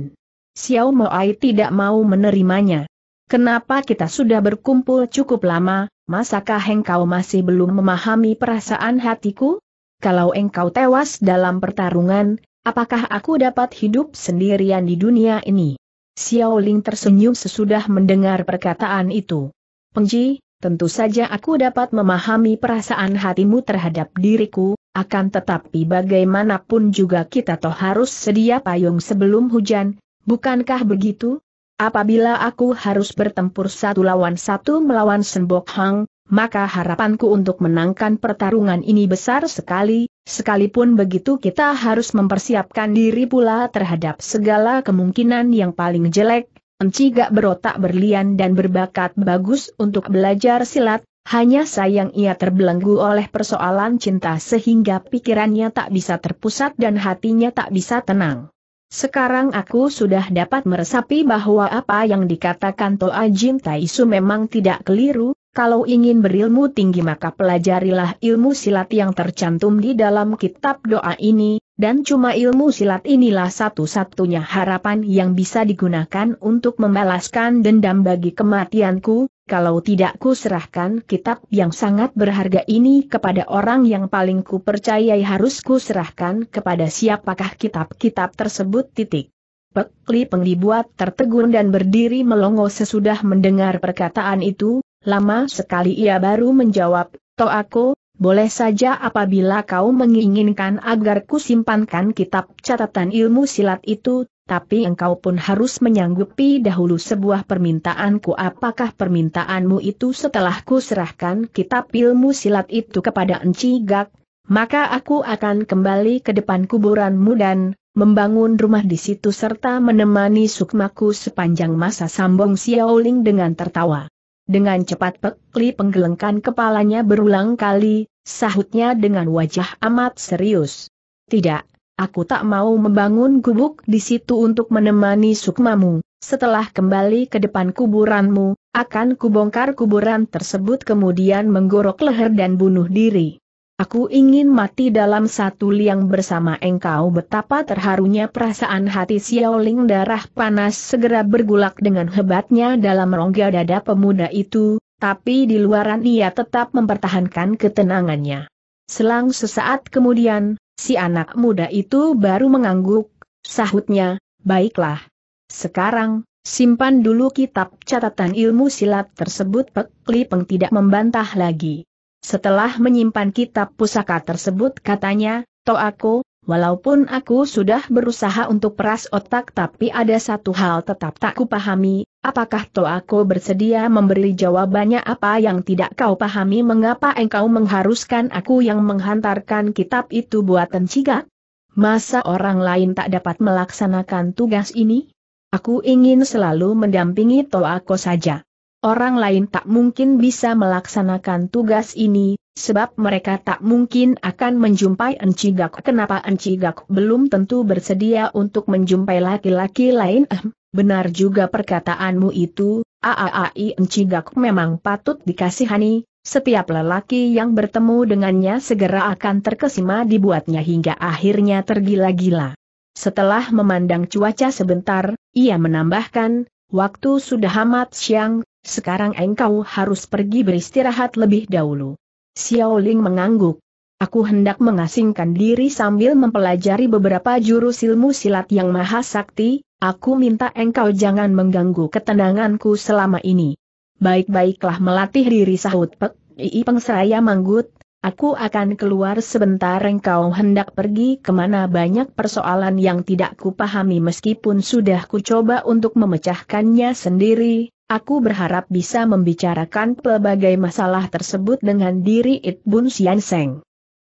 Xiao Moai tidak mau menerimanya. Kenapa kita sudah berkumpul cukup lama, masakah engkau masih belum memahami perasaan hatiku? Kalau engkau tewas dalam pertarungan, apakah aku dapat hidup sendirian di dunia ini? Xiao Ling tersenyum sesudah mendengar perkataan itu. Pengji, tentu saja aku dapat memahami perasaan hatimu terhadap diriku, akan tetapi bagaimanapun juga kita toh harus sedia payung sebelum hujan, bukankah begitu? Apabila aku harus bertempur satu lawan satu melawan Senbok Hang, maka harapanku untuk menangkan pertarungan ini besar sekali, sekalipun begitu kita harus mempersiapkan diri pula terhadap segala kemungkinan yang paling jelek, Enci gak berotak berlian dan berbakat bagus untuk belajar silat, hanya sayang ia terbelenggu oleh persoalan cinta sehingga pikirannya tak bisa terpusat dan hatinya tak bisa tenang. Sekarang aku sudah dapat meresapi bahwa apa yang dikatakan Toa Jin Taisu memang tidak keliru, kalau ingin berilmu tinggi maka pelajarilah ilmu silat yang tercantum di dalam kitab doa ini, dan cuma ilmu silat inilah satu-satunya harapan yang bisa digunakan untuk membalaskan dendam bagi kematianku, kalau tidak kuserahkan kitab yang sangat berharga ini kepada orang yang paling ku harus kuserahkan kepada siapakah kitab-kitab tersebut titik. Pekli penglibuat tertegun dan berdiri melongo sesudah mendengar perkataan itu, lama sekali ia baru menjawab, Toh aku, boleh saja apabila kau menginginkan agar kusimpankan kitab catatan ilmu silat itu, tapi engkau pun harus menyanggupi dahulu sebuah permintaanku apakah permintaanmu itu setelah ku serahkan kitab ilmu silat itu kepada Enci Gak, maka aku akan kembali ke depan kuburanmu dan membangun rumah di situ serta menemani sukmaku sepanjang masa sambung Xiaoling dengan tertawa. Dengan cepat pekli penggelengkan kepalanya berulang kali, sahutnya dengan wajah amat serius. Tidak, Aku tak mau membangun gubuk di situ untuk menemani sukmamu. Setelah kembali ke depan kuburanmu, akan kubongkar kuburan tersebut kemudian menggorok leher dan bunuh diri. Aku ingin mati dalam satu liang bersama engkau betapa terharunya perasaan hati Ling, darah panas segera bergulak dengan hebatnya dalam rongga dada pemuda itu, tapi di luaran ia tetap mempertahankan ketenangannya. Selang sesaat kemudian, Si anak muda itu baru mengangguk, sahutnya, baiklah. Sekarang, simpan dulu kitab catatan ilmu silat tersebut Pek Lipeng tidak membantah lagi. Setelah menyimpan kitab pusaka tersebut katanya, aku. Walaupun aku sudah berusaha untuk peras otak tapi ada satu hal tetap tak kupahami, apakah aku bersedia memberi jawabannya apa yang tidak kau pahami mengapa engkau mengharuskan aku yang menghantarkan kitab itu buatan ciga? Masa orang lain tak dapat melaksanakan tugas ini? Aku ingin selalu mendampingi aku saja. Orang lain tak mungkin bisa melaksanakan tugas ini, Sebab mereka tak mungkin akan menjumpai Enci Gak. Kenapa Enci Gak belum tentu bersedia untuk menjumpai laki-laki lain? Eh, benar juga perkataanmu itu, AAAI Enci Gak memang patut dikasihani, setiap lelaki yang bertemu dengannya segera akan terkesima dibuatnya hingga akhirnya tergila-gila. Setelah memandang cuaca sebentar, ia menambahkan, waktu sudah amat siang, sekarang engkau harus pergi beristirahat lebih dahulu. Xiao Ling mengangguk. Aku hendak mengasingkan diri sambil mempelajari beberapa jurus ilmu silat yang maha sakti, aku minta engkau jangan mengganggu ketenanganku selama ini. Baik-baiklah melatih diri sahut Pek, Ii Pengsraya Manggut, aku akan keluar sebentar engkau hendak pergi kemana banyak persoalan yang tidak kupahami meskipun sudah kucoba untuk memecahkannya sendiri, Aku berharap bisa membicarakan pelbagai masalah tersebut dengan diri It Bun Sian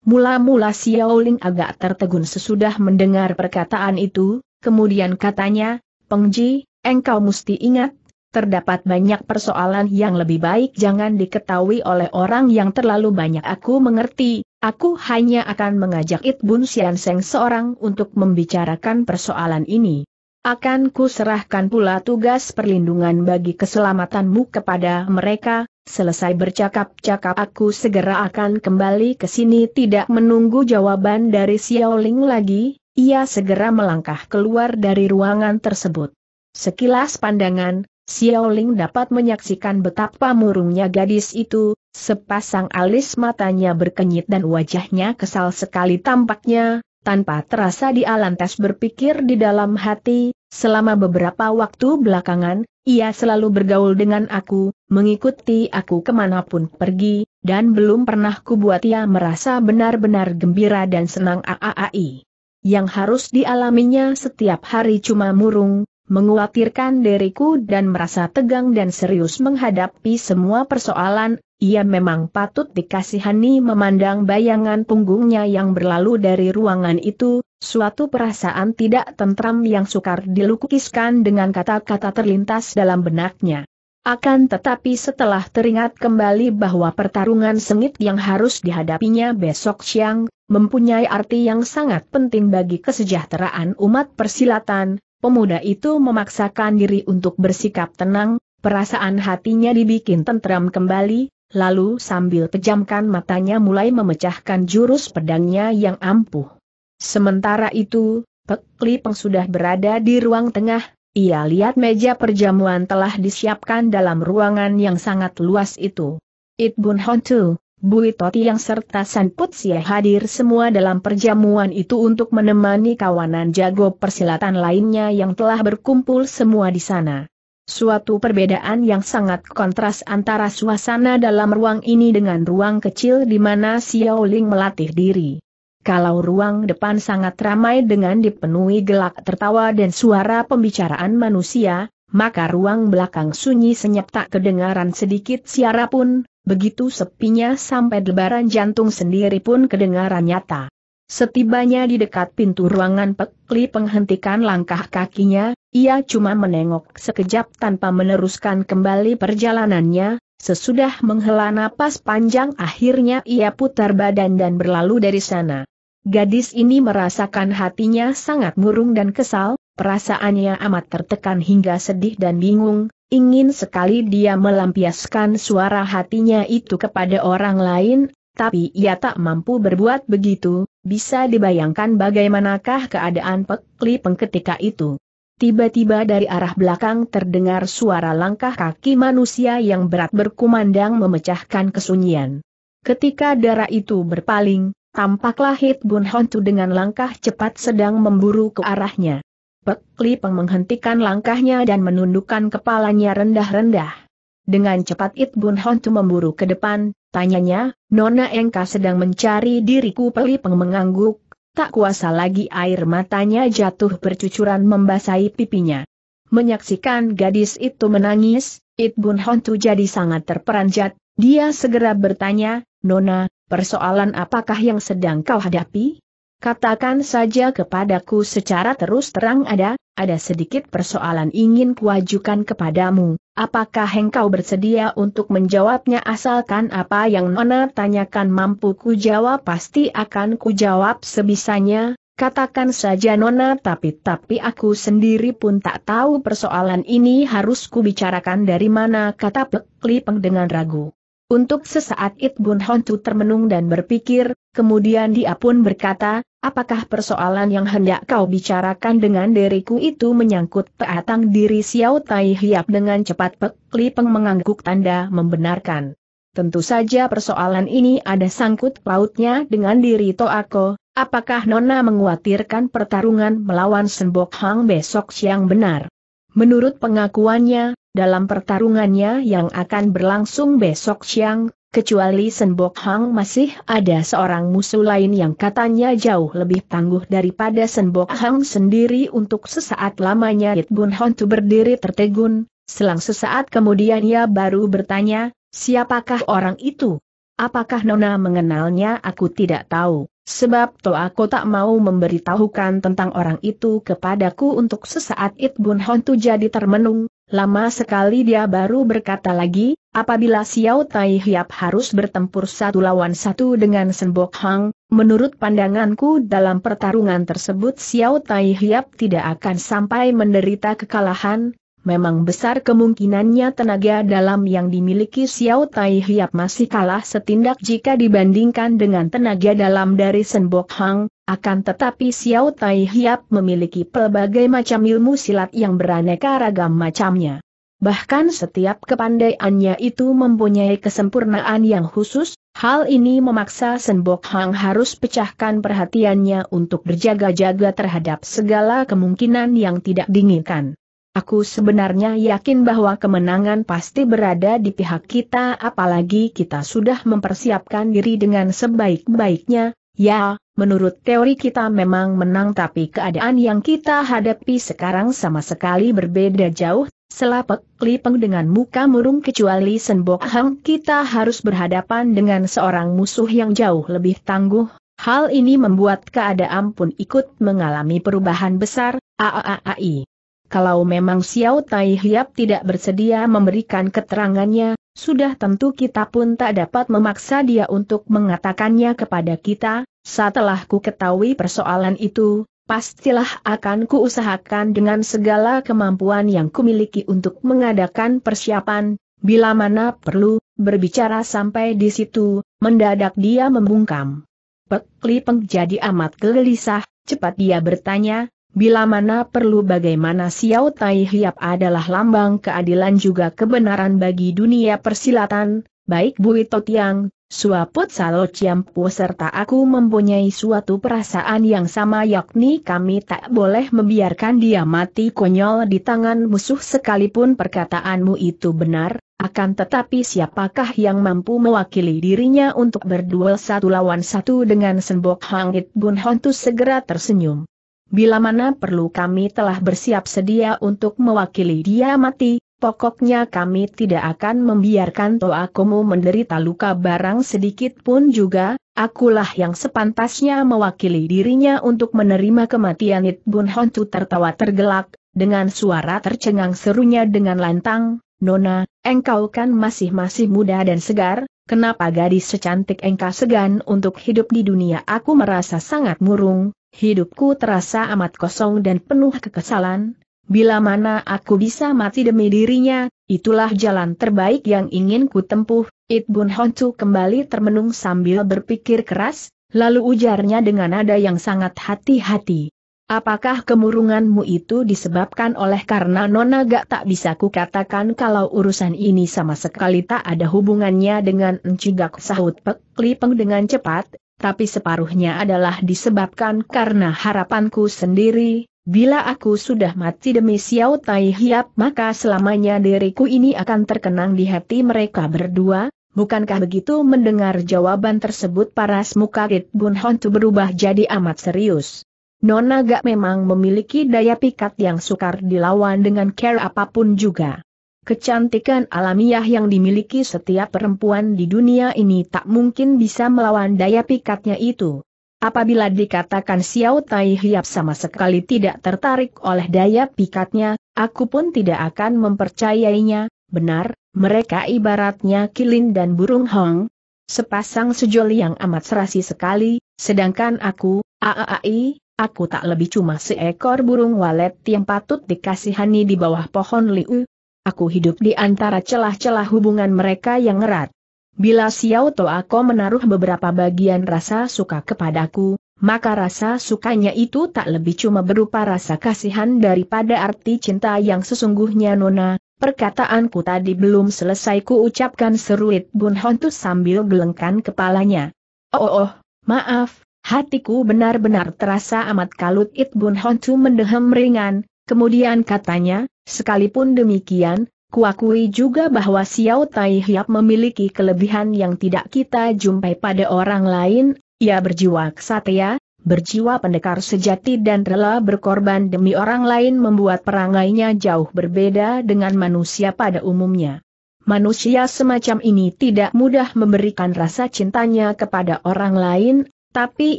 Mula-mula Ling agak tertegun sesudah mendengar perkataan itu, kemudian katanya, Pengji, engkau mesti ingat, terdapat banyak persoalan yang lebih baik jangan diketahui oleh orang yang terlalu banyak aku mengerti, aku hanya akan mengajak It Bun seorang untuk membicarakan persoalan ini. Akan kuserahkan pula tugas perlindungan bagi keselamatanmu kepada mereka, selesai bercakap-cakap aku segera akan kembali ke sini tidak menunggu jawaban dari Xiaoling lagi, ia segera melangkah keluar dari ruangan tersebut. Sekilas pandangan, Xiaoling dapat menyaksikan betapa murungnya gadis itu, sepasang alis matanya berkenyit dan wajahnya kesal sekali tampaknya, tanpa terasa di alam tes berpikir di dalam hati, selama beberapa waktu belakangan, ia selalu bergaul dengan aku, mengikuti aku kemanapun pergi, dan belum pernah kubuat ia merasa benar-benar gembira dan senang AAAI. Yang harus dialaminya setiap hari cuma murung, menguatirkan diriku dan merasa tegang dan serius menghadapi semua persoalan, ia memang patut dikasihani memandang bayangan punggungnya yang berlalu dari ruangan itu, suatu perasaan tidak tentram yang sukar dilukiskan dengan kata-kata terlintas dalam benaknya. Akan tetapi setelah teringat kembali bahwa pertarungan sengit yang harus dihadapinya besok siang, mempunyai arti yang sangat penting bagi kesejahteraan umat persilatan, pemuda itu memaksakan diri untuk bersikap tenang, perasaan hatinya dibikin tentram kembali, lalu sambil pejamkan matanya mulai memecahkan jurus pedangnya yang ampuh. Sementara itu, Pek Lipeng sudah berada di ruang tengah, ia lihat meja perjamuan telah disiapkan dalam ruangan yang sangat luas itu. It Bun Hontu, Bui Toti yang serta San sia hadir semua dalam perjamuan itu untuk menemani kawanan jago persilatan lainnya yang telah berkumpul semua di sana. Suatu perbedaan yang sangat kontras antara suasana dalam ruang ini dengan ruang kecil di mana Xiao Ling melatih diri. Kalau ruang depan sangat ramai dengan dipenuhi gelak tertawa dan suara pembicaraan manusia, maka ruang belakang sunyi senyap tak kedengaran sedikit siara pun, begitu sepinya sampai debaran jantung sendiri pun kedengaran nyata. Setibanya di dekat pintu ruangan Pekli penghentikan langkah kakinya, ia cuma menengok sekejap tanpa meneruskan kembali perjalanannya, sesudah menghela napas panjang akhirnya ia putar badan dan berlalu dari sana. Gadis ini merasakan hatinya sangat murung dan kesal, perasaannya amat tertekan hingga sedih dan bingung, ingin sekali dia melampiaskan suara hatinya itu kepada orang lain, tapi ia tak mampu berbuat begitu, bisa dibayangkan bagaimanakah keadaan Pek Li Peng ketika itu. Tiba-tiba dari arah belakang terdengar suara langkah kaki manusia yang berat berkumandang memecahkan kesunyian. Ketika darah itu berpaling, tampaklah Hit Bun Hontu dengan langkah cepat sedang memburu ke arahnya. Pek Li Peng menghentikan langkahnya dan menundukkan kepalanya rendah-rendah. Dengan cepat Hit Bun Hontu memburu ke depan, tanyanya, Nona Engka sedang mencari diriku pelipeng pengangguk, tak kuasa lagi air matanya jatuh bercucuran membasahi pipinya. Menyaksikan gadis itu menangis, It Bun Hontu jadi sangat terperanjat, dia segera bertanya, Nona, persoalan apakah yang sedang kau hadapi? Katakan saja kepadaku secara terus terang ada, ada sedikit persoalan ingin kuajukan kepadamu, apakah engkau bersedia untuk menjawabnya asalkan apa yang Nona tanyakan mampu kujawab, pasti akan kujawab sebisanya, katakan saja Nona tapi-tapi aku sendiri pun tak tahu persoalan ini harus ku bicarakan dari mana kata Pek peng dengan ragu. Untuk sesaat Itbun Hontu termenung dan berpikir, kemudian dia pun berkata, apakah persoalan yang hendak kau bicarakan dengan diriku itu menyangkut peatang diri Xiao Tai Hiap dengan cepat Pek Peng mengangguk tanda membenarkan. Tentu saja persoalan ini ada sangkut pautnya dengan diri Toako, apakah Nona menguatirkan pertarungan melawan Senbok Hang besok siang benar? Menurut pengakuannya, dalam pertarungannya yang akan berlangsung besok siang, Kecuali Senbok Hang masih ada seorang musuh lain yang katanya jauh lebih tangguh daripada Senbok Hang sendiri untuk sesaat lamanya It Bun Hon berdiri tertegun, selang sesaat kemudian ia baru bertanya, siapakah orang itu? Apakah Nona mengenalnya aku tidak tahu. Sebab toh aku tak mau memberitahukan tentang orang itu kepadaku untuk sesaat It Bun Hon jadi termenung, Lama sekali dia baru berkata lagi, apabila Xiao Tai Hiap harus bertempur satu lawan satu dengan Senbok Hang, menurut pandanganku dalam pertarungan tersebut Xiao Tai Hiap tidak akan sampai menderita kekalahan, memang besar kemungkinannya tenaga dalam yang dimiliki Xiao Tai Hiap masih kalah setindak jika dibandingkan dengan tenaga dalam dari Senbok Hang, akan tetapi Xiao Tai Hiap memiliki pelbagai macam ilmu silat yang beraneka ragam macamnya. Bahkan setiap kepandaiannya itu mempunyai kesempurnaan yang khusus, hal ini memaksa Senbok Hang harus pecahkan perhatiannya untuk berjaga-jaga terhadap segala kemungkinan yang tidak diinginkan. Aku sebenarnya yakin bahwa kemenangan pasti berada di pihak kita apalagi kita sudah mempersiapkan diri dengan sebaik-baiknya, Ya, menurut teori kita memang menang tapi keadaan yang kita hadapi sekarang sama sekali berbeda jauh, Selapak, lipeng dengan muka murung kecuali Senbok Hang kita harus berhadapan dengan seorang musuh yang jauh lebih tangguh. Hal ini membuat keadaan pun ikut mengalami perubahan besar, aaai. Kalau memang Xiao Tai Hiap tidak bersedia memberikan keterangannya, sudah tentu kita pun tak dapat memaksa dia untuk mengatakannya kepada kita, setelah ku ketahui persoalan itu, pastilah akan kuusahakan dengan segala kemampuan yang kumiliki untuk mengadakan persiapan, bila mana perlu, berbicara sampai di situ, mendadak dia membungkam. Pek pengjadi jadi amat gelisah, cepat dia bertanya, Bila mana perlu bagaimana Xiao Tai Hiap adalah lambang keadilan juga kebenaran bagi dunia persilatan, baik Bui Totiang, Suaput Salo Ciampu serta aku mempunyai suatu perasaan yang sama yakni kami tak boleh membiarkan dia mati konyol di tangan musuh sekalipun perkataanmu itu benar, akan tetapi siapakah yang mampu mewakili dirinya untuk berduel satu lawan satu dengan senbok Hangit Bun Hontu segera tersenyum. Bila mana perlu kami telah bersiap sedia untuk mewakili dia mati, pokoknya kami tidak akan membiarkan Toakomu menderita luka barang sedikit pun juga, akulah yang sepantasnya mewakili dirinya untuk menerima kematian It Bun Honcu tertawa tergelak, dengan suara tercengang serunya dengan lantang, Nona, engkau kan masih-masih muda dan segar, kenapa gadis secantik engkau segan untuk hidup di dunia aku merasa sangat murung, Hidupku terasa amat kosong dan penuh kekesalan, bila mana aku bisa mati demi dirinya, itulah jalan terbaik yang ingin ku tempuh, It Bun Honcu kembali termenung sambil berpikir keras, lalu ujarnya dengan nada yang sangat hati-hati. Apakah kemurunganmu itu disebabkan oleh karena Nona gak tak bisa kukatakan kalau urusan ini sama sekali tak ada hubungannya dengan Encigak sahut Pek peng dengan cepat, tapi separuhnya adalah disebabkan karena harapanku sendiri, bila aku sudah mati demi Xiao Tai Hiap maka selamanya diriku ini akan terkenang di hati mereka berdua, bukankah begitu mendengar jawaban tersebut para smukakit Bun Hontu berubah jadi amat serius. Nona Gak memang memiliki daya pikat yang sukar dilawan dengan care apapun juga. Kecantikan alamiah yang dimiliki setiap perempuan di dunia ini tak mungkin bisa melawan daya pikatnya itu. Apabila dikatakan Xiao Tai Hiap sama sekali tidak tertarik oleh daya pikatnya, aku pun tidak akan mempercayainya, benar, mereka ibaratnya kilin dan burung hong. Sepasang sejoli yang amat serasi sekali, sedangkan aku, aai, aku tak lebih cuma seekor burung walet yang patut dikasihani di bawah pohon liu, Aku hidup di antara celah-celah hubungan mereka yang erat. Bila Xiao To Ako menaruh beberapa bagian rasa suka kepadaku, maka rasa sukanya itu tak lebih cuma berupa rasa kasihan daripada arti cinta yang sesungguhnya Nona, perkataanku tadi belum selesai ku ucapkan seruit Bun Hontu sambil gelengkan kepalanya. Oh, oh, oh maaf, hatiku benar-benar terasa amat kalut It Bun Hontu mendehem ringan, Kemudian katanya, sekalipun demikian, kuakui juga bahwa Xiao Tai Hiap memiliki kelebihan yang tidak kita jumpai pada orang lain, ia berjiwa kesatria, berjiwa pendekar sejati dan rela berkorban demi orang lain membuat perangainya jauh berbeda dengan manusia pada umumnya. Manusia semacam ini tidak mudah memberikan rasa cintanya kepada orang lain, tapi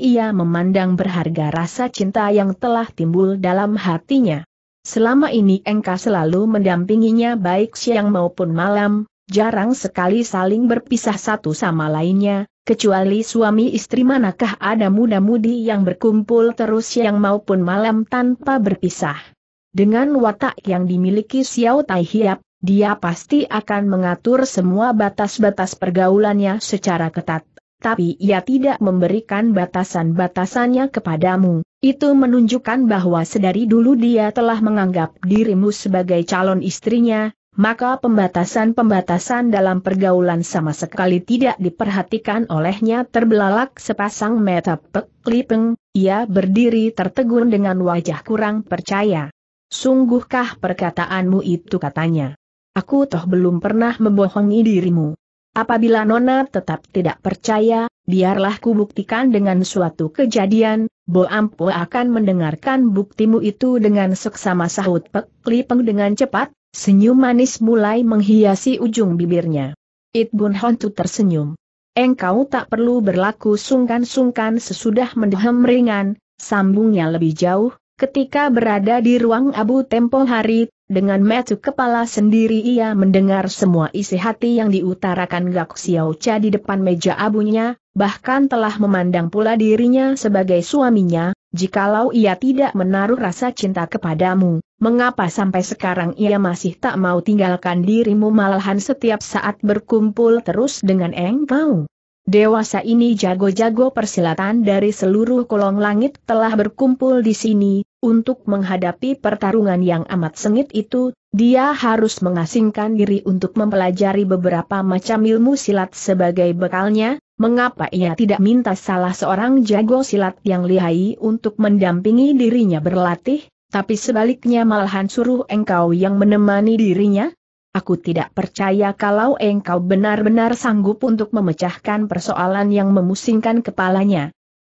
ia memandang berharga rasa cinta yang telah timbul dalam hatinya. Selama ini Engka selalu mendampinginya baik siang maupun malam, jarang sekali saling berpisah satu sama lainnya, kecuali suami istri manakah ada muda-mudi yang berkumpul terus siang maupun malam tanpa berpisah. Dengan watak yang dimiliki Xiao Tai Hiap, dia pasti akan mengatur semua batas-batas pergaulannya secara ketat tapi ia tidak memberikan batasan-batasannya kepadamu. Itu menunjukkan bahwa sedari dulu dia telah menganggap dirimu sebagai calon istrinya, maka pembatasan-pembatasan dalam pergaulan sama sekali tidak diperhatikan olehnya terbelalak sepasang mata peklipeng, ia berdiri tertegun dengan wajah kurang percaya. Sungguhkah perkataanmu itu katanya? Aku toh belum pernah membohongi dirimu. Apabila Nona tetap tidak percaya, biarlah kubuktikan dengan suatu kejadian, Bo Ampo akan mendengarkan buktimu itu dengan seksama sahut Pek Lipeng dengan cepat, senyum manis mulai menghiasi ujung bibirnya. It Bun Hontu tersenyum. Engkau tak perlu berlaku sungkan-sungkan sesudah mendehem ringan, sambungnya lebih jauh, ketika berada di ruang abu tempo hari, dengan metu kepala sendiri ia mendengar semua isi hati yang diutarakan Gak Xiao Cha di depan meja abunya, bahkan telah memandang pula dirinya sebagai suaminya, jikalau ia tidak menaruh rasa cinta kepadamu, mengapa sampai sekarang ia masih tak mau tinggalkan dirimu malahan setiap saat berkumpul terus dengan Engkau? Dewasa ini jago-jago persilatan dari seluruh kolong langit telah berkumpul di sini, untuk menghadapi pertarungan yang amat sengit itu, dia harus mengasingkan diri untuk mempelajari beberapa macam ilmu silat sebagai bekalnya, mengapa ia tidak minta salah seorang jago silat yang lihai untuk mendampingi dirinya berlatih, tapi sebaliknya malahan suruh engkau yang menemani dirinya? Aku tidak percaya kalau engkau benar-benar sanggup untuk memecahkan persoalan yang memusingkan kepalanya.